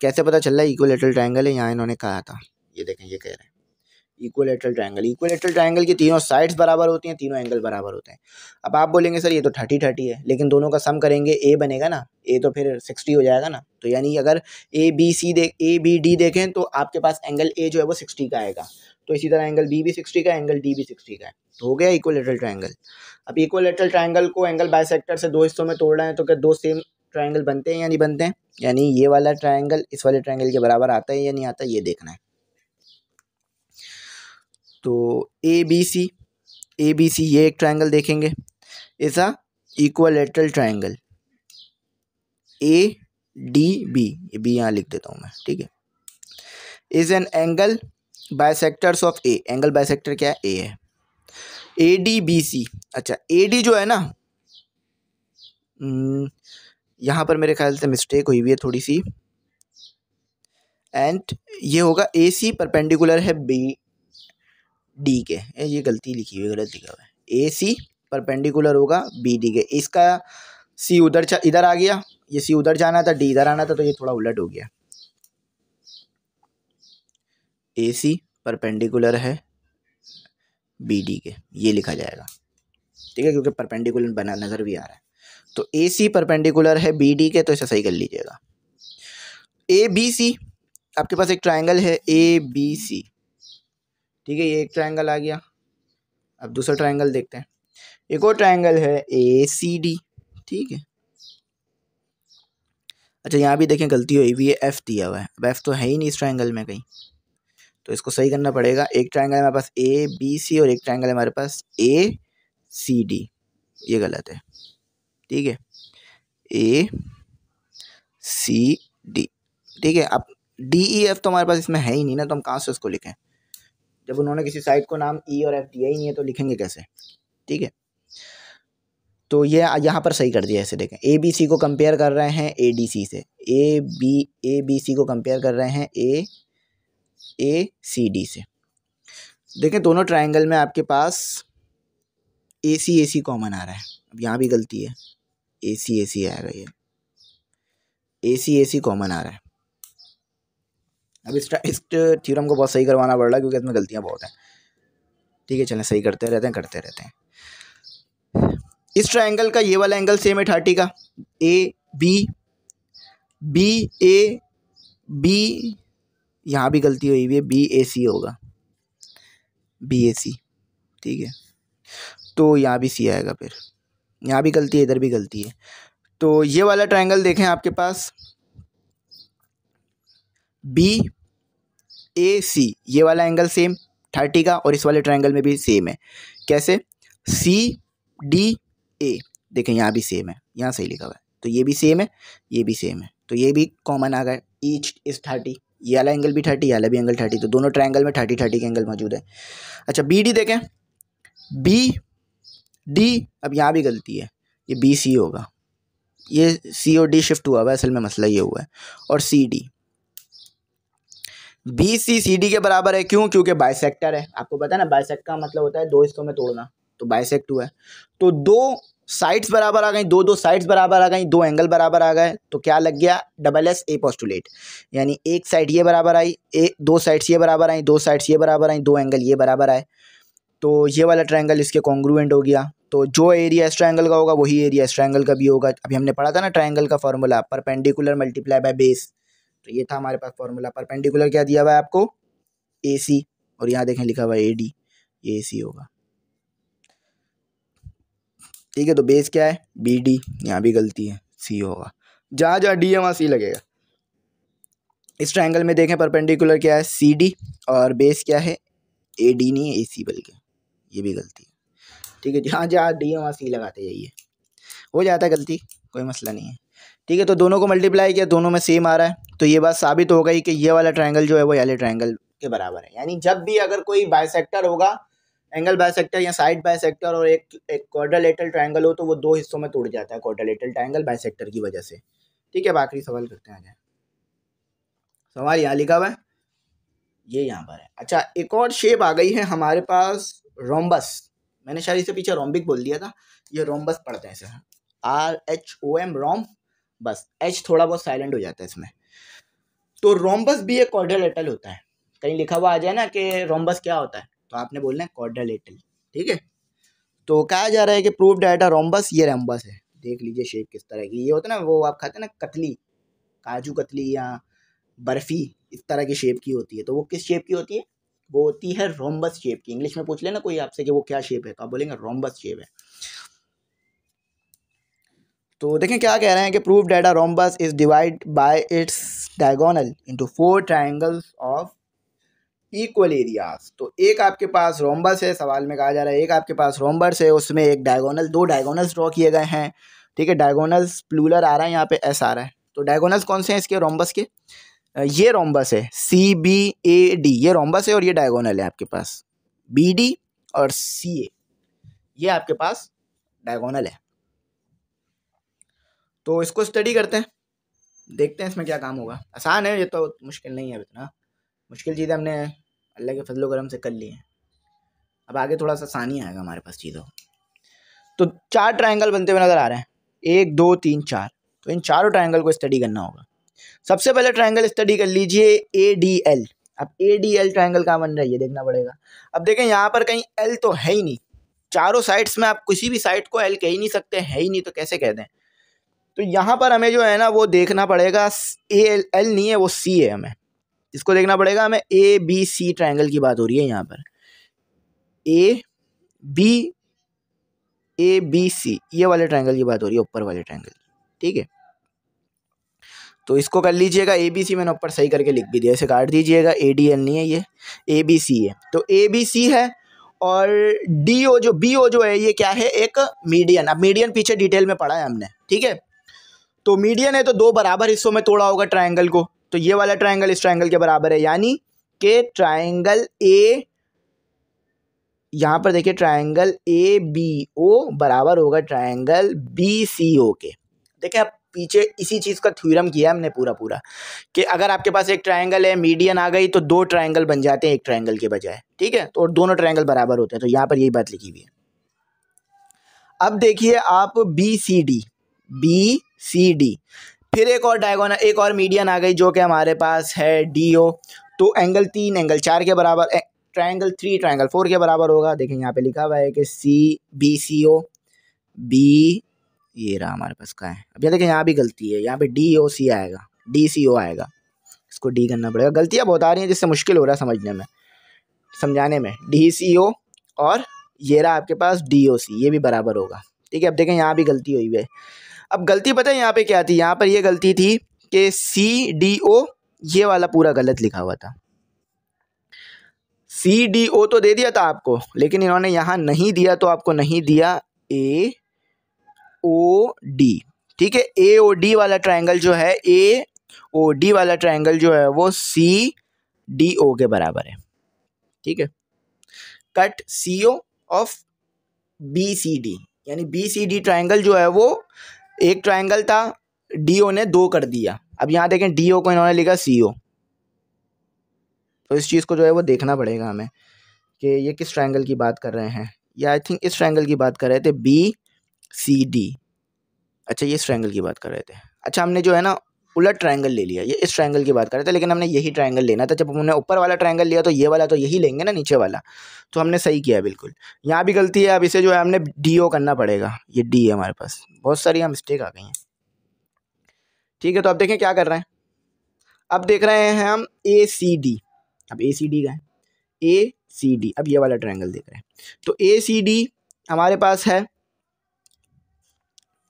कैसे पता चल रहा है इक्वल लेटरल ट्राइंगल है यहाँ इन्होंने कहा था ये देखें ये कह रहे हैं इक्वलेटरल ट्राइंगल इक्वलेटरल ट्राइंगल की तीनों साइड्स बराबर होती हैं तीनों एंगल बराबर होते हैं अब आप बोलेंगे सर ये तो थर्टी थर्टी है लेकिन दोनों का सम करेंगे ए बनेगा ना ए तो फिर सिक्सटी हो जाएगा ना तो यानी अगर ए बी सी देख ए बी डी देखें तो आपके पास एंगल ए जो है वो सिक्सटी का आएगा तो इसी तरह एंगल बी भी सिक्सटी का एंगल डी भी सिक्सटी का है तो हो गया इक्वलेटरल ट्राइंगल अब इक्वलेटरल ट्राइंगल को एंगल बायसेक्टर से दो हिस्सों में तोड़ना है तो क्या दो सेम ट्राइंगल बनते हैं या नहीं बनते हैं यानी ये वाला ट्राइंगल इस वाले ट्राइंगल के बराबर आता है या नहीं आता ये देखना है तो A B C A B सी ये एक ट्राइंगल देखेंगे is a equilateral triangle A D B ये बी यहाँ लिख देता हूँ मैं ठीक है is an angle bisectors of A angle bisector क्या है ए है ए डी बी सी अच्छा ए डी जो है ना हम्म, यहाँ पर मेरे ख्याल से मिस्टेक हुई हुई है थोड़ी सी एंड ये होगा ए सी परपेंडिकुलर है बी डी के ये गलती लिखी हुई गलत लिखा हुआ है ए सी परपेंडिकुलर होगा बी डी के इसका सी उधर इधर आ गया ये सी उधर जाना था डी इधर आना था तो ये थोड़ा उलट हो गया ए सी परपेंडिकुलर है बी डी के ये लिखा जाएगा ठीक है क्योंकि परपेंडिकुलर बना नज़र भी आ रहा है तो ए सी परपेंडिकुलर है बी डी के तो इसे सही कर लीजिएगा ए बी सी आपके पास एक ट्राइंगल है ए बी सी ठीक है ये एक ट्राइंगल आ गया अब दूसरा ट्राइंगल देखते हैं एक और ट्राइंगल है ए सी डी ठीक है अच्छा यहाँ भी देखें गलती हुई हुई है एफ़ दिया हुआ है अब एफ़ तो है ही नहीं इस ट्राइंगल में कहीं तो इसको सही करना पड़ेगा एक ट्राइंगल हमारे पास ए बी सी और एक ट्राइंगल हमारे पास ए सी डी ये गलत है ठीक है ए सी डी ठीक है अब डी ई एफ तो हमारे पास इसमें है ही नहीं ना तो हम कहाँ से उसको लिखें जब उन्होंने किसी साइट को नाम ई e और एफ दिया ही नहीं है तो लिखेंगे कैसे ठीक है तो ये यहाँ पर सही कर दिया ऐसे देखें ए बी सी को कंपेयर कर रहे हैं ए डी सी से ए बी ए बी सी को कंपेयर कर रहे हैं ए ए सी डी से देखें दोनों ट्रायंगल में आपके पास ए सी ए सी कॉमन आ रहा है अब यहाँ भी गलती है ए सी ए सी आएगा ये ए सी ए सी कॉमन आ रहा है अब इस इस थ्योरम को बहुत सही करवाना पड़ रहा है क्योंकि इसमें गलतियाँ बहुत हैं ठीक है चलें सही करते रहते हैं करते रहते हैं इस ट्राइंगल का ये वाला एंगल सेम है थर्टी का A B B A B यहाँ भी गलती हुई हुई है बी ए सी होगा बी ए सी ठीक है तो यहाँ भी सी आएगा फिर यहाँ भी गलती है इधर भी गलती है तो ये वाला ट्राइंगल देखें आपके पास बी ए सी ये वाला एंगल सेम थर्टी का और इस वाले ट्राइंगल में भी सेम है कैसे सी डी ए देखें यहाँ भी सेम है यहाँ सही लिखा हुआ है तो ये भी सेम है ये भी सेम है तो ये भी कॉमन आ गया ईच इज थर्टी ये वाला एंगल भी थर्टी ये वाला भी एंगल थर्टी तो दोनों ट्राइंगल में थर्टी थर्टी के एंगल मौजूद है अच्छा बी डी देखें बी डी अब यहाँ भी गलती है ये बी सी होगा ये सी और डी शिफ्ट हुआ हुआ है असल में मसला ये हुआ है और C D B C C D के बराबर है क्यों क्योंकि बाइसेक्टर है आपको पता है ना बाइसेक्ट का मतलब होता है दो हिस्सों में तोड़ना तो बाइसेक्ट हुआ है तो दो साइड्स बराबर आ गई दो दो साइड्स बराबर आ गई दो एंगल बराबर आ गए तो क्या लग गया डबल एस ए पॉस्टुलेट यानी एक साइड ये बराबर आई ए दो साइड्स ये बराबर आई दो साइड्स ये बराबर आई दो एंगल ये बराबर आए तो ये वाला ट्रायंगल इसके कॉन्ग्रुएंट हो गया तो जो एरिया एस ट्रायंगल का होगा वही एरिया एस ट्रायंगल का भी होगा अभी हमने पढ़ा था ना ट्रायंगल का formula perpendicular multiply by base तो ये था हमारे पास फॉर्मूला परपेंडिकुलर क्या दिया हुआ है आपको ए सी और यहाँ देखें लिखा हुआ ए डी ये ए सी होगा ठीक है तो बेस क्या है बी डी यहाँ भी गलती है सी होगा जहाँ जहाँ डी है वहाँ सी लगेगा इस ट्रायंगल में देखें परपेंडिकुलर क्या है सी डी और बेस क्या है ए डी नहीं है ए सी बल्कि ये भी गलती है ठीक है जहाँ जहाँ डी है वहाँ सी लगाते जाइए हो जाता है गलती कोई मसला नहीं है ठीक है तो दोनों को मल्टीप्लाई किया दोनों में सेम आ रहा है तो ये बात साबित हो गई कि ये वाला ट्राइंगल जो है वो याले ट्राइंगल के बराबर है यानी जब भी अगर कोई बायसेक्टर होगा एंगल बायसेक्टर या साइड बायसेक्टर और एक एक क्वाड्रिलेटरल ट्राइंगल हो तो वो दो हिस्सों में टूट जाता है क्वाड्रिलेटरल ट्राइंगल बायसेक्टर की वजह से ठीक है बाकी सवाल करते हैं आगे सवाल यहाँ लिखा हुआ है ये यहाँ पर है अच्छा एक और शेप आ गई है हमारे पास रोम्बस मैंने शायद इसे पीछे रोम्बिक बोल दिया था ये रोम्बस पढ़ते हैं sir R H O M rhombus H थोड़ा बहुत साइलेंट हो जाता है इसमें तो रोम्बस भी एक कॉर्डलेटल होता है कहीं लिखा हुआ आ जाए ना कि रोम्बस क्या होता है तो आपने बोलना है कॉर्डलेटल ठीक है तो कहा जा रहा है कि प्रूफ डाटा रोम्बस ये रोम्बस है देख लीजिए शेप किस तरह की ये होता है ना वो आप खाते हैं ना कतली काजू कतली या बर्फ़ी इस तरह की शेप की होती है तो वो किस शेप की होती है वो होती है रोम्बस शेप की इंग्लिश में पूछ लेना कोई आपसे कि वो क्या शेप है तो आप बोलेंगे रोम्बस शेप है तो देखें क्या कह रहे हैं कि proof that a rhombus rhombus is divide by its diagonal into four triangles of equal areas तो एक आपके पास रोम्बस है सवाल में कहा जा रहा है एक आपके पास रोम्बर्स है उसमें एक डायगोनल दो डायगोनल्स ड्रॉ किए गए हैं ठीक है डायगोनल्स प्लूलर आ रहा है यहाँ पे एस आ रहा है तो डायगोनल्स कौन से हैं इसके रोम्बस के ये रोम्बस है सी बी ए डी ये रोम्बस है और ये डायगोनल है आपके पास बी डी और सी ए ये आपके पास डायगोनल है तो इसको स्टडी करते हैं देखते हैं इसमें क्या काम होगा आसान है ये तो मुश्किल नहीं है इतना मुश्किल चीज़ें हमने अल्लाह के फजलो करम से कर ली हैं अब आगे थोड़ा सा आसानी आएगा हमारे पास चीज़ों तो चार ट्राइंगल बनते हुए नज़र आ रहे हैं एक दो तीन चार तो इन चारों ट्राइंगल को स्टडी करना होगा सबसे पहले ट्राइंगल स्टडी कर लीजिए ए डी एल अब ए डी एल ट्राइंगल कहाँ बन रहा है ये देखना पड़ेगा अब देखें यहाँ पर कहीं एल तो है ही नहीं चारों साइड्स में आप किसी भी साइड को एल कह ही नहीं सकते है ही नहीं तो कैसे कह दें तो यहाँ पर हमें जो है ना वो देखना पड़ेगा ए एल एल नहीं है वो सी है हमें इसको देखना पड़ेगा हमें ए बी सी ट्राइंगल की बात हो रही है यहाँ पर ए बी ए बी सी ये वाले ट्राइंगल की बात हो रही है ऊपर वाले ट्राइंगल की ठीक है तो इसको कर लीजिएगा ए बी सी मैंने ऊपर सही करके लिख भी दिया इसे काट दीजिएगा ए डी एल नहीं है ये ए बी सी है तो ए बी सी है और डी ओ जो बी ओ जो है ये क्या है एक मीडियन अब मीडियन पीछे डिटेल में पढ़ा है हमने ठीक है तो मीडियन है तो दो बराबर हिस्सों में तोड़ा होगा ट्राइंगल को तो ये वाला ट्राइंगल इस ट्राइंगल के बराबर है यानी के ट्राइंगल ए यहां पर देखिए ट्राइंगल ए बी ओ बराबर होगा ट्राइंगल बी सी ओ के देखिए आप पीछे इसी चीज़ का थ्योरम किया हमने पूरा पूरा कि अगर आपके पास एक ट्राइंगल है मीडियन आ गई तो दो ट्राइंगल बन जाते हैं एक ट्राइंगल के बजाय ठीक है तो और दोनों ट्राइंगल बराबर होते हैं तो यहां पर यही बात लिखी हुई है अब देखिए आप B C D B C D फिर एक और डायगोनल एक और मीडियन आ गई जो कि हमारे पास है डी ओ तो एंगल तीन एंगल चार के बराबर ट्राइंगल थ्री ट्राइंगल फोर के बराबर होगा देखें यहाँ पे लिखा हुआ है कि सी बी सी ओ बी ये रहा हमारे पास का है अब यह देखें यहाँ भी गलती है यहाँ पे डी ओ सी आएगा डी सी ओ आएगा इसको डी करना पड़ेगा गलतियाँ बहुत आ रही हैं जिससे मुश्किल हो रहा है समझने में समझाने में डी सी ओ और ये रहा आपके पास डी ओ सी ये भी बराबर होगा ठीक है अब देखें यहाँ भी गलती हुई है अब गलती पता है यहाँ पे क्या थी यहाँ पर ये गलती थी कि सी डी ओ ये वाला पूरा गलत लिखा हुआ था सी डी ओ तो दे दिया था आपको लेकिन इन्होंने यहाँ नहीं दिया तो आपको नहीं दिया ए ओ डी ठीक है ए ओ डी वाला ट्राइंगल जो है ए ओ डी वाला ट्राइंगल जो है वो सी डी ओ के बराबर है ठीक है cut C O of B C D यानी बी सी डी ट्राइंगल जो है वो एक ट्राइंगल था डी ओ ने दो कर दिया अब यहाँ देखें डी ओ को इन्होंने लिखा सी ओ तो इस चीज़ को जो है वो देखना पड़ेगा हमें कि ये किस ट्राइंगल की बात कर रहे हैं या आई थिंक इस ट्राइंगल की बात कर रहे थे बी सी डी अच्छा ये इस ट्राइंगल की बात कर रहे थे अच्छा हमने जो है ना उलट ट्रायंगल ले लिया ये इस ट्रायंगल की बात कर रहे थे लेकिन हमने यही ट्रायंगल लेना था जब हमने ऊपर वाला ट्रायंगल लिया तो ये वाला तो यही लेंगे ना नीचे वाला तो हमने सही किया बिल्कुल यहाँ भी गलती है अब इसे जो है हमने डी ओ करना पड़ेगा ये डी है हमारे पास बहुत सारी यहाँ मिस्टेक आ गई हैं ठीक है तो अब देखें क्या कर रहे हैं अब देख रहे हैं हम ए सी डी अब ए सी डी का है ए सी डी अब ये वाला ट्रायंगल देख रहे हैं तो ए सी डी हमारे पास है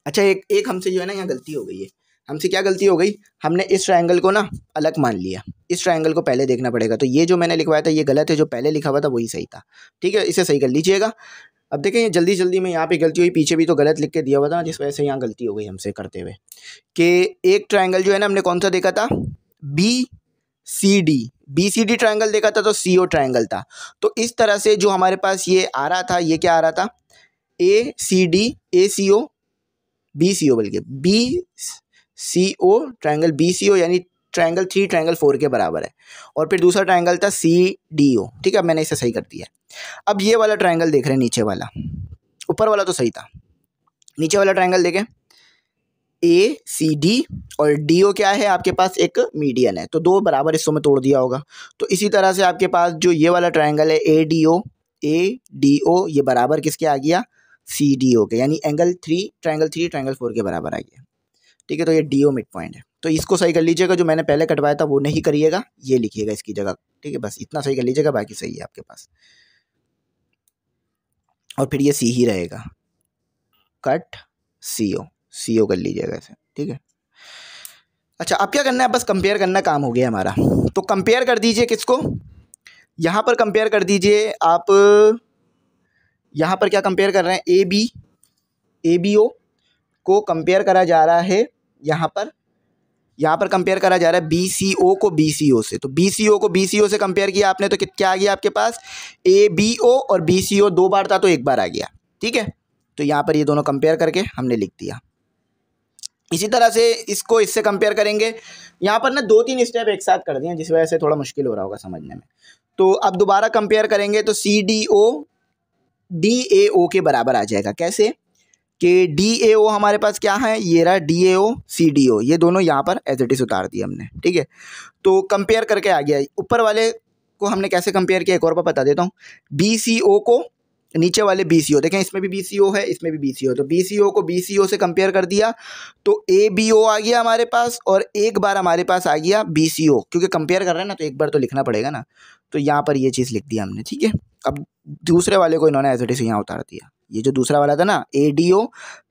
अच्छा एक एक हमसे जो है ना यहाँ गलती हो गई है हमसे क्या गलती हो गई हमने इस ट्राइंगल को ना अलग मान लिया इस ट्राइंगल को पहले देखना पड़ेगा तो ये जो मैंने लिखवाया था ये गलत है जो पहले लिखा हुआ था वही सही था ठीक है इसे सही कर लीजिएगा अब देखें ये जल्दी जल्दी में यहाँ पे गलती हुई पीछे भी तो गलत लिख के दिया हुआ था जिस वजह से यहाँ गलती हो गई हमसे करते हुए कि एक ट्राइंगल जो है ना हमने कौन सा देखा था B C D B C D triangle देखा था तो सी ओ ट्राइंगल था तो इस तरह से जो हमारे पास ये आ रहा था ये क्या आ रहा था ए सी डी ए सी ओ बी सी ओ बल्कि B C O triangle B C O यानी ट्राइंगल थ्री ट्राइंगल फोर के बराबर है और फिर दूसरा ट्राइंगल था सी डी ओ ठीक है अब मैंने इसे सही कर दिया अब ये वाला ट्राइंगल देख रहे हैं नीचे वाला ऊपर वाला तो सही था नीचे वाला ट्राइंगल देखें ए सी डी और डी ओ क्या है आपके पास एक मीडियन है तो दो बराबर हिस्सों में तोड़ दिया होगा तो इसी तरह से आपके पास जो ये वाला ट्राइंगल है A D O A D O ये बराबर किसके आ गया सी डी ओ के यानी angle three triangle three triangle four के बराबर आ गया ठीक है तो ये डी ओ मिड पॉइंट है तो इसको सही कर लीजिएगा जो मैंने पहले कटवाया था वो नहीं करिएगा ये लिखिएगा इसकी जगह ठीक है बस इतना सही कर लीजिएगा बाकी सही है आपके पास और फिर ये सी ही रहेगा कट सी ओ सी ओ कर लीजिएगा इसे ठीक है अच्छा अब क्या करना है बस कंपेयर करना काम हो गया हमारा तो कंपेयर कर दीजिए किसको यहाँ पर कंपेयर कर दीजिए आप यहाँ पर क्या कंपेयर कर रहे हैं A B A B O को कंपेयर करा जा रहा है यहाँ पर यहाँ पर कंपेयर करा जा रहा है बी सी ओ को बी सी ओ से तो बी सी ओ को बी सी ओ से कंपेयर किया आपने तो क्या आ गया आपके पास ए बी ओ और बी सी ओ दो बार था तो एक बार आ गया ठीक है तो यहाँ पर ये दोनों कंपेयर करके हमने लिख दिया इसी तरह से इसको इससे कंपेयर करेंगे यहाँ पर ना दो तीन स्टेप एक साथ कर दिए जिस वजह से थोड़ा मुश्किल हो रहा होगा समझने में तो अब दोबारा कंपेयर करेंगे तो C D O D A ओ के बराबर आ जाएगा कैसे कि डी हमारे पास क्या है ये रहा D A O C D O ये दोनों यहाँ पर एज इट इज़ उतार दिए हमने ठीक है तो कंपेयर करके आ गया ऊपर वाले को हमने कैसे कंपेयर किया एक और बार बता देता हूँ बी सी ओ को नीचे वाले बी सी ओ देखें इसमें भी बी सी ओ है इसमें भी बी सी ओ तो बी सी ओ को बी सी ओ से कंपेयर कर दिया तो ए बी ओ आ गया हमारे पास और एक बार हमारे पास आ गया बी सी ओ क्योंकि कंपेयर कर रहे हैं ना तो एक बार तो लिखना पड़ेगा ना तो यहाँ पर ये चीज़ लिख दिया हमने ठीक है अब दूसरे वाले को इन्होंने एज इट इज़ यहाँ उतार दिया ये जो दूसरा वाला था ना A D O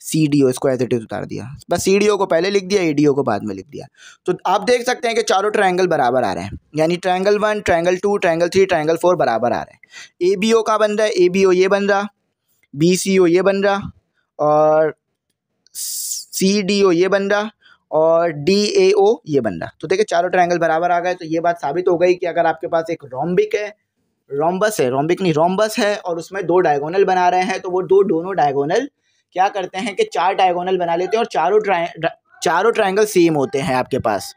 C D O इसको एज इट इज उतार दिया बस सी डी ओ को पहले लिख दिया ए डी ओ को बाद में लिख दिया तो आप देख सकते हैं कि चारों ट्राइंगल बराबर आ रहे हैं यानी triangle one triangle two triangle three triangle four बराबर आ रहे हैं ए बी ओ का बन रहा है ए बी ओ ये बन रहा बी सी ओ ये बन रहा और सी डी ओ ये बन रहा और डी ए ओ ये बन रहा तो देखिए चारों ट्राइंगल बराबर आ गए तो ये बात साबित हो गई कि अगर आपके पास एक रोम्बिक है रोम्बस है रोम्बिक नहीं रोम्बस है और उसमें दो डायगोनल बना रहे हैं तो वो दो दोनों डायगोनल क्या करते हैं कि चार डायगोनल बना लेते हैं और चारों ट्राइ चारों ट्राइंगल सेम होते हैं आपके पास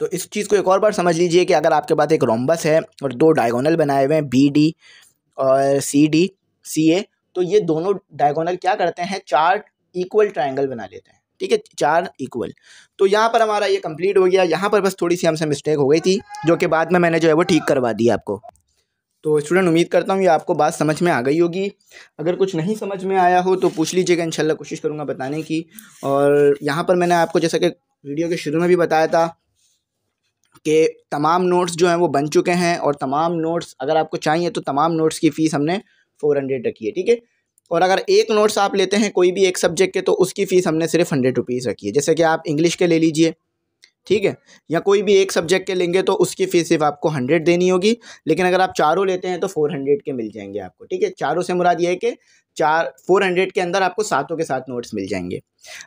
तो इस चीज़ को एक और बार समझ लीजिए कि अगर आपके पास एक रोम्बस है और दो डायगोनल बनाए हुए हैं बी डी और सी डी सी ए तो ये दोनों डायगोनल क्या करते हैं चार इक्वल ट्राइंगल बना लेते हैं ठीक है चार इक्वल तो यहाँ पर हमारा ये कंप्लीट हो गया यहाँ पर बस थोड़ी सी हमसे मिस्टेक हो गई थी जो कि बाद में मैंने जो है वो ठीक करवा दी आपको तो स्टूडेंट उम्मीद करता हूँ ये आपको बात समझ में आ गई होगी अगर कुछ नहीं समझ में आया हो तो पूछ लीजिएगा इनशाला कोशिश करूँगा बताने की और यहाँ पर मैंने आपको जैसा कि वीडियो के शुरू में भी बताया था कि तमाम नोट्स जो हैं वो बन चुके हैं और तमाम नोट्स अगर आपको चाहिए तो तमाम नोट्स की फ़ीस हमने फ़ोर हंड्रेड रखी है ठीक है और अगर एक नोट्स आप लेते हैं कोई भी एक सब्जेक्ट के तो उसकी फ़ीस हमने सिर्फ हंड्रेड रुपीज़ रखी है जैसे कि आप इंग्लिश के ले लीजिए ठीक है या कोई भी एक सब्जेक्ट के लेंगे तो उसकी फ़ीस सिर्फ आपको हंड्रेड देनी होगी लेकिन अगर आप चारों लेते हैं तो फोर हंड्रेड के मिल जाएंगे आपको ठीक है चारों से मुराद ये है कि चार फोर हंड्रेड के अंदर आपको सातों के साथ नोट्स मिल जाएंगे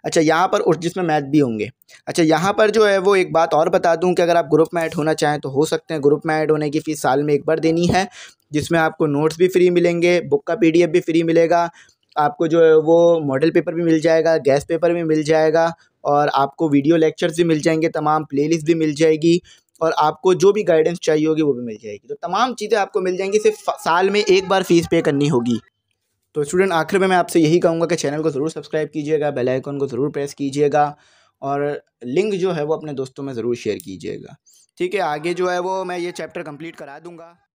अच्छा यहाँ पर और जिसमें मैथ भी होंगे अच्छा यहाँ पर जो है वो एक बात और बता दूँ कि अगर आप ग्रुप में ऐड होना चाहें तो हो सकते हैं ग्रुप में ऐड होने की फ़ीस साल में एक बार देनी है जिसमें आपको नोट्स भी फ्री मिलेंगे बुक का पी भी फ्री मिलेगा आपको जो है वो मॉडल पेपर भी मिल जाएगा गैस पेपर भी मिल जाएगा और आपको वीडियो लेक्चर्स भी मिल जाएंगे तमाम प्लेलिस्ट भी मिल जाएगी और आपको जो भी गाइडेंस चाहिए होगी वो भी मिल जाएगी तो तमाम चीज़ें आपको मिल जाएंगी सिर्फ साल में एक बार फ़ीस पे करनी होगी तो स्टूडेंट आखिर में मैं आपसे यही कहूँगा कि चैनल को ज़रूर सब्सक्राइब कीजिएगा बेल आइकन को ज़रूर प्रेस कीजिएगा और लिंक जो है वो अपने दोस्तों में ज़रूर शेयर कीजिएगा ठीक है आगे जो है वो मैं ये चैप्टर कम्प्लीट करा दूँगा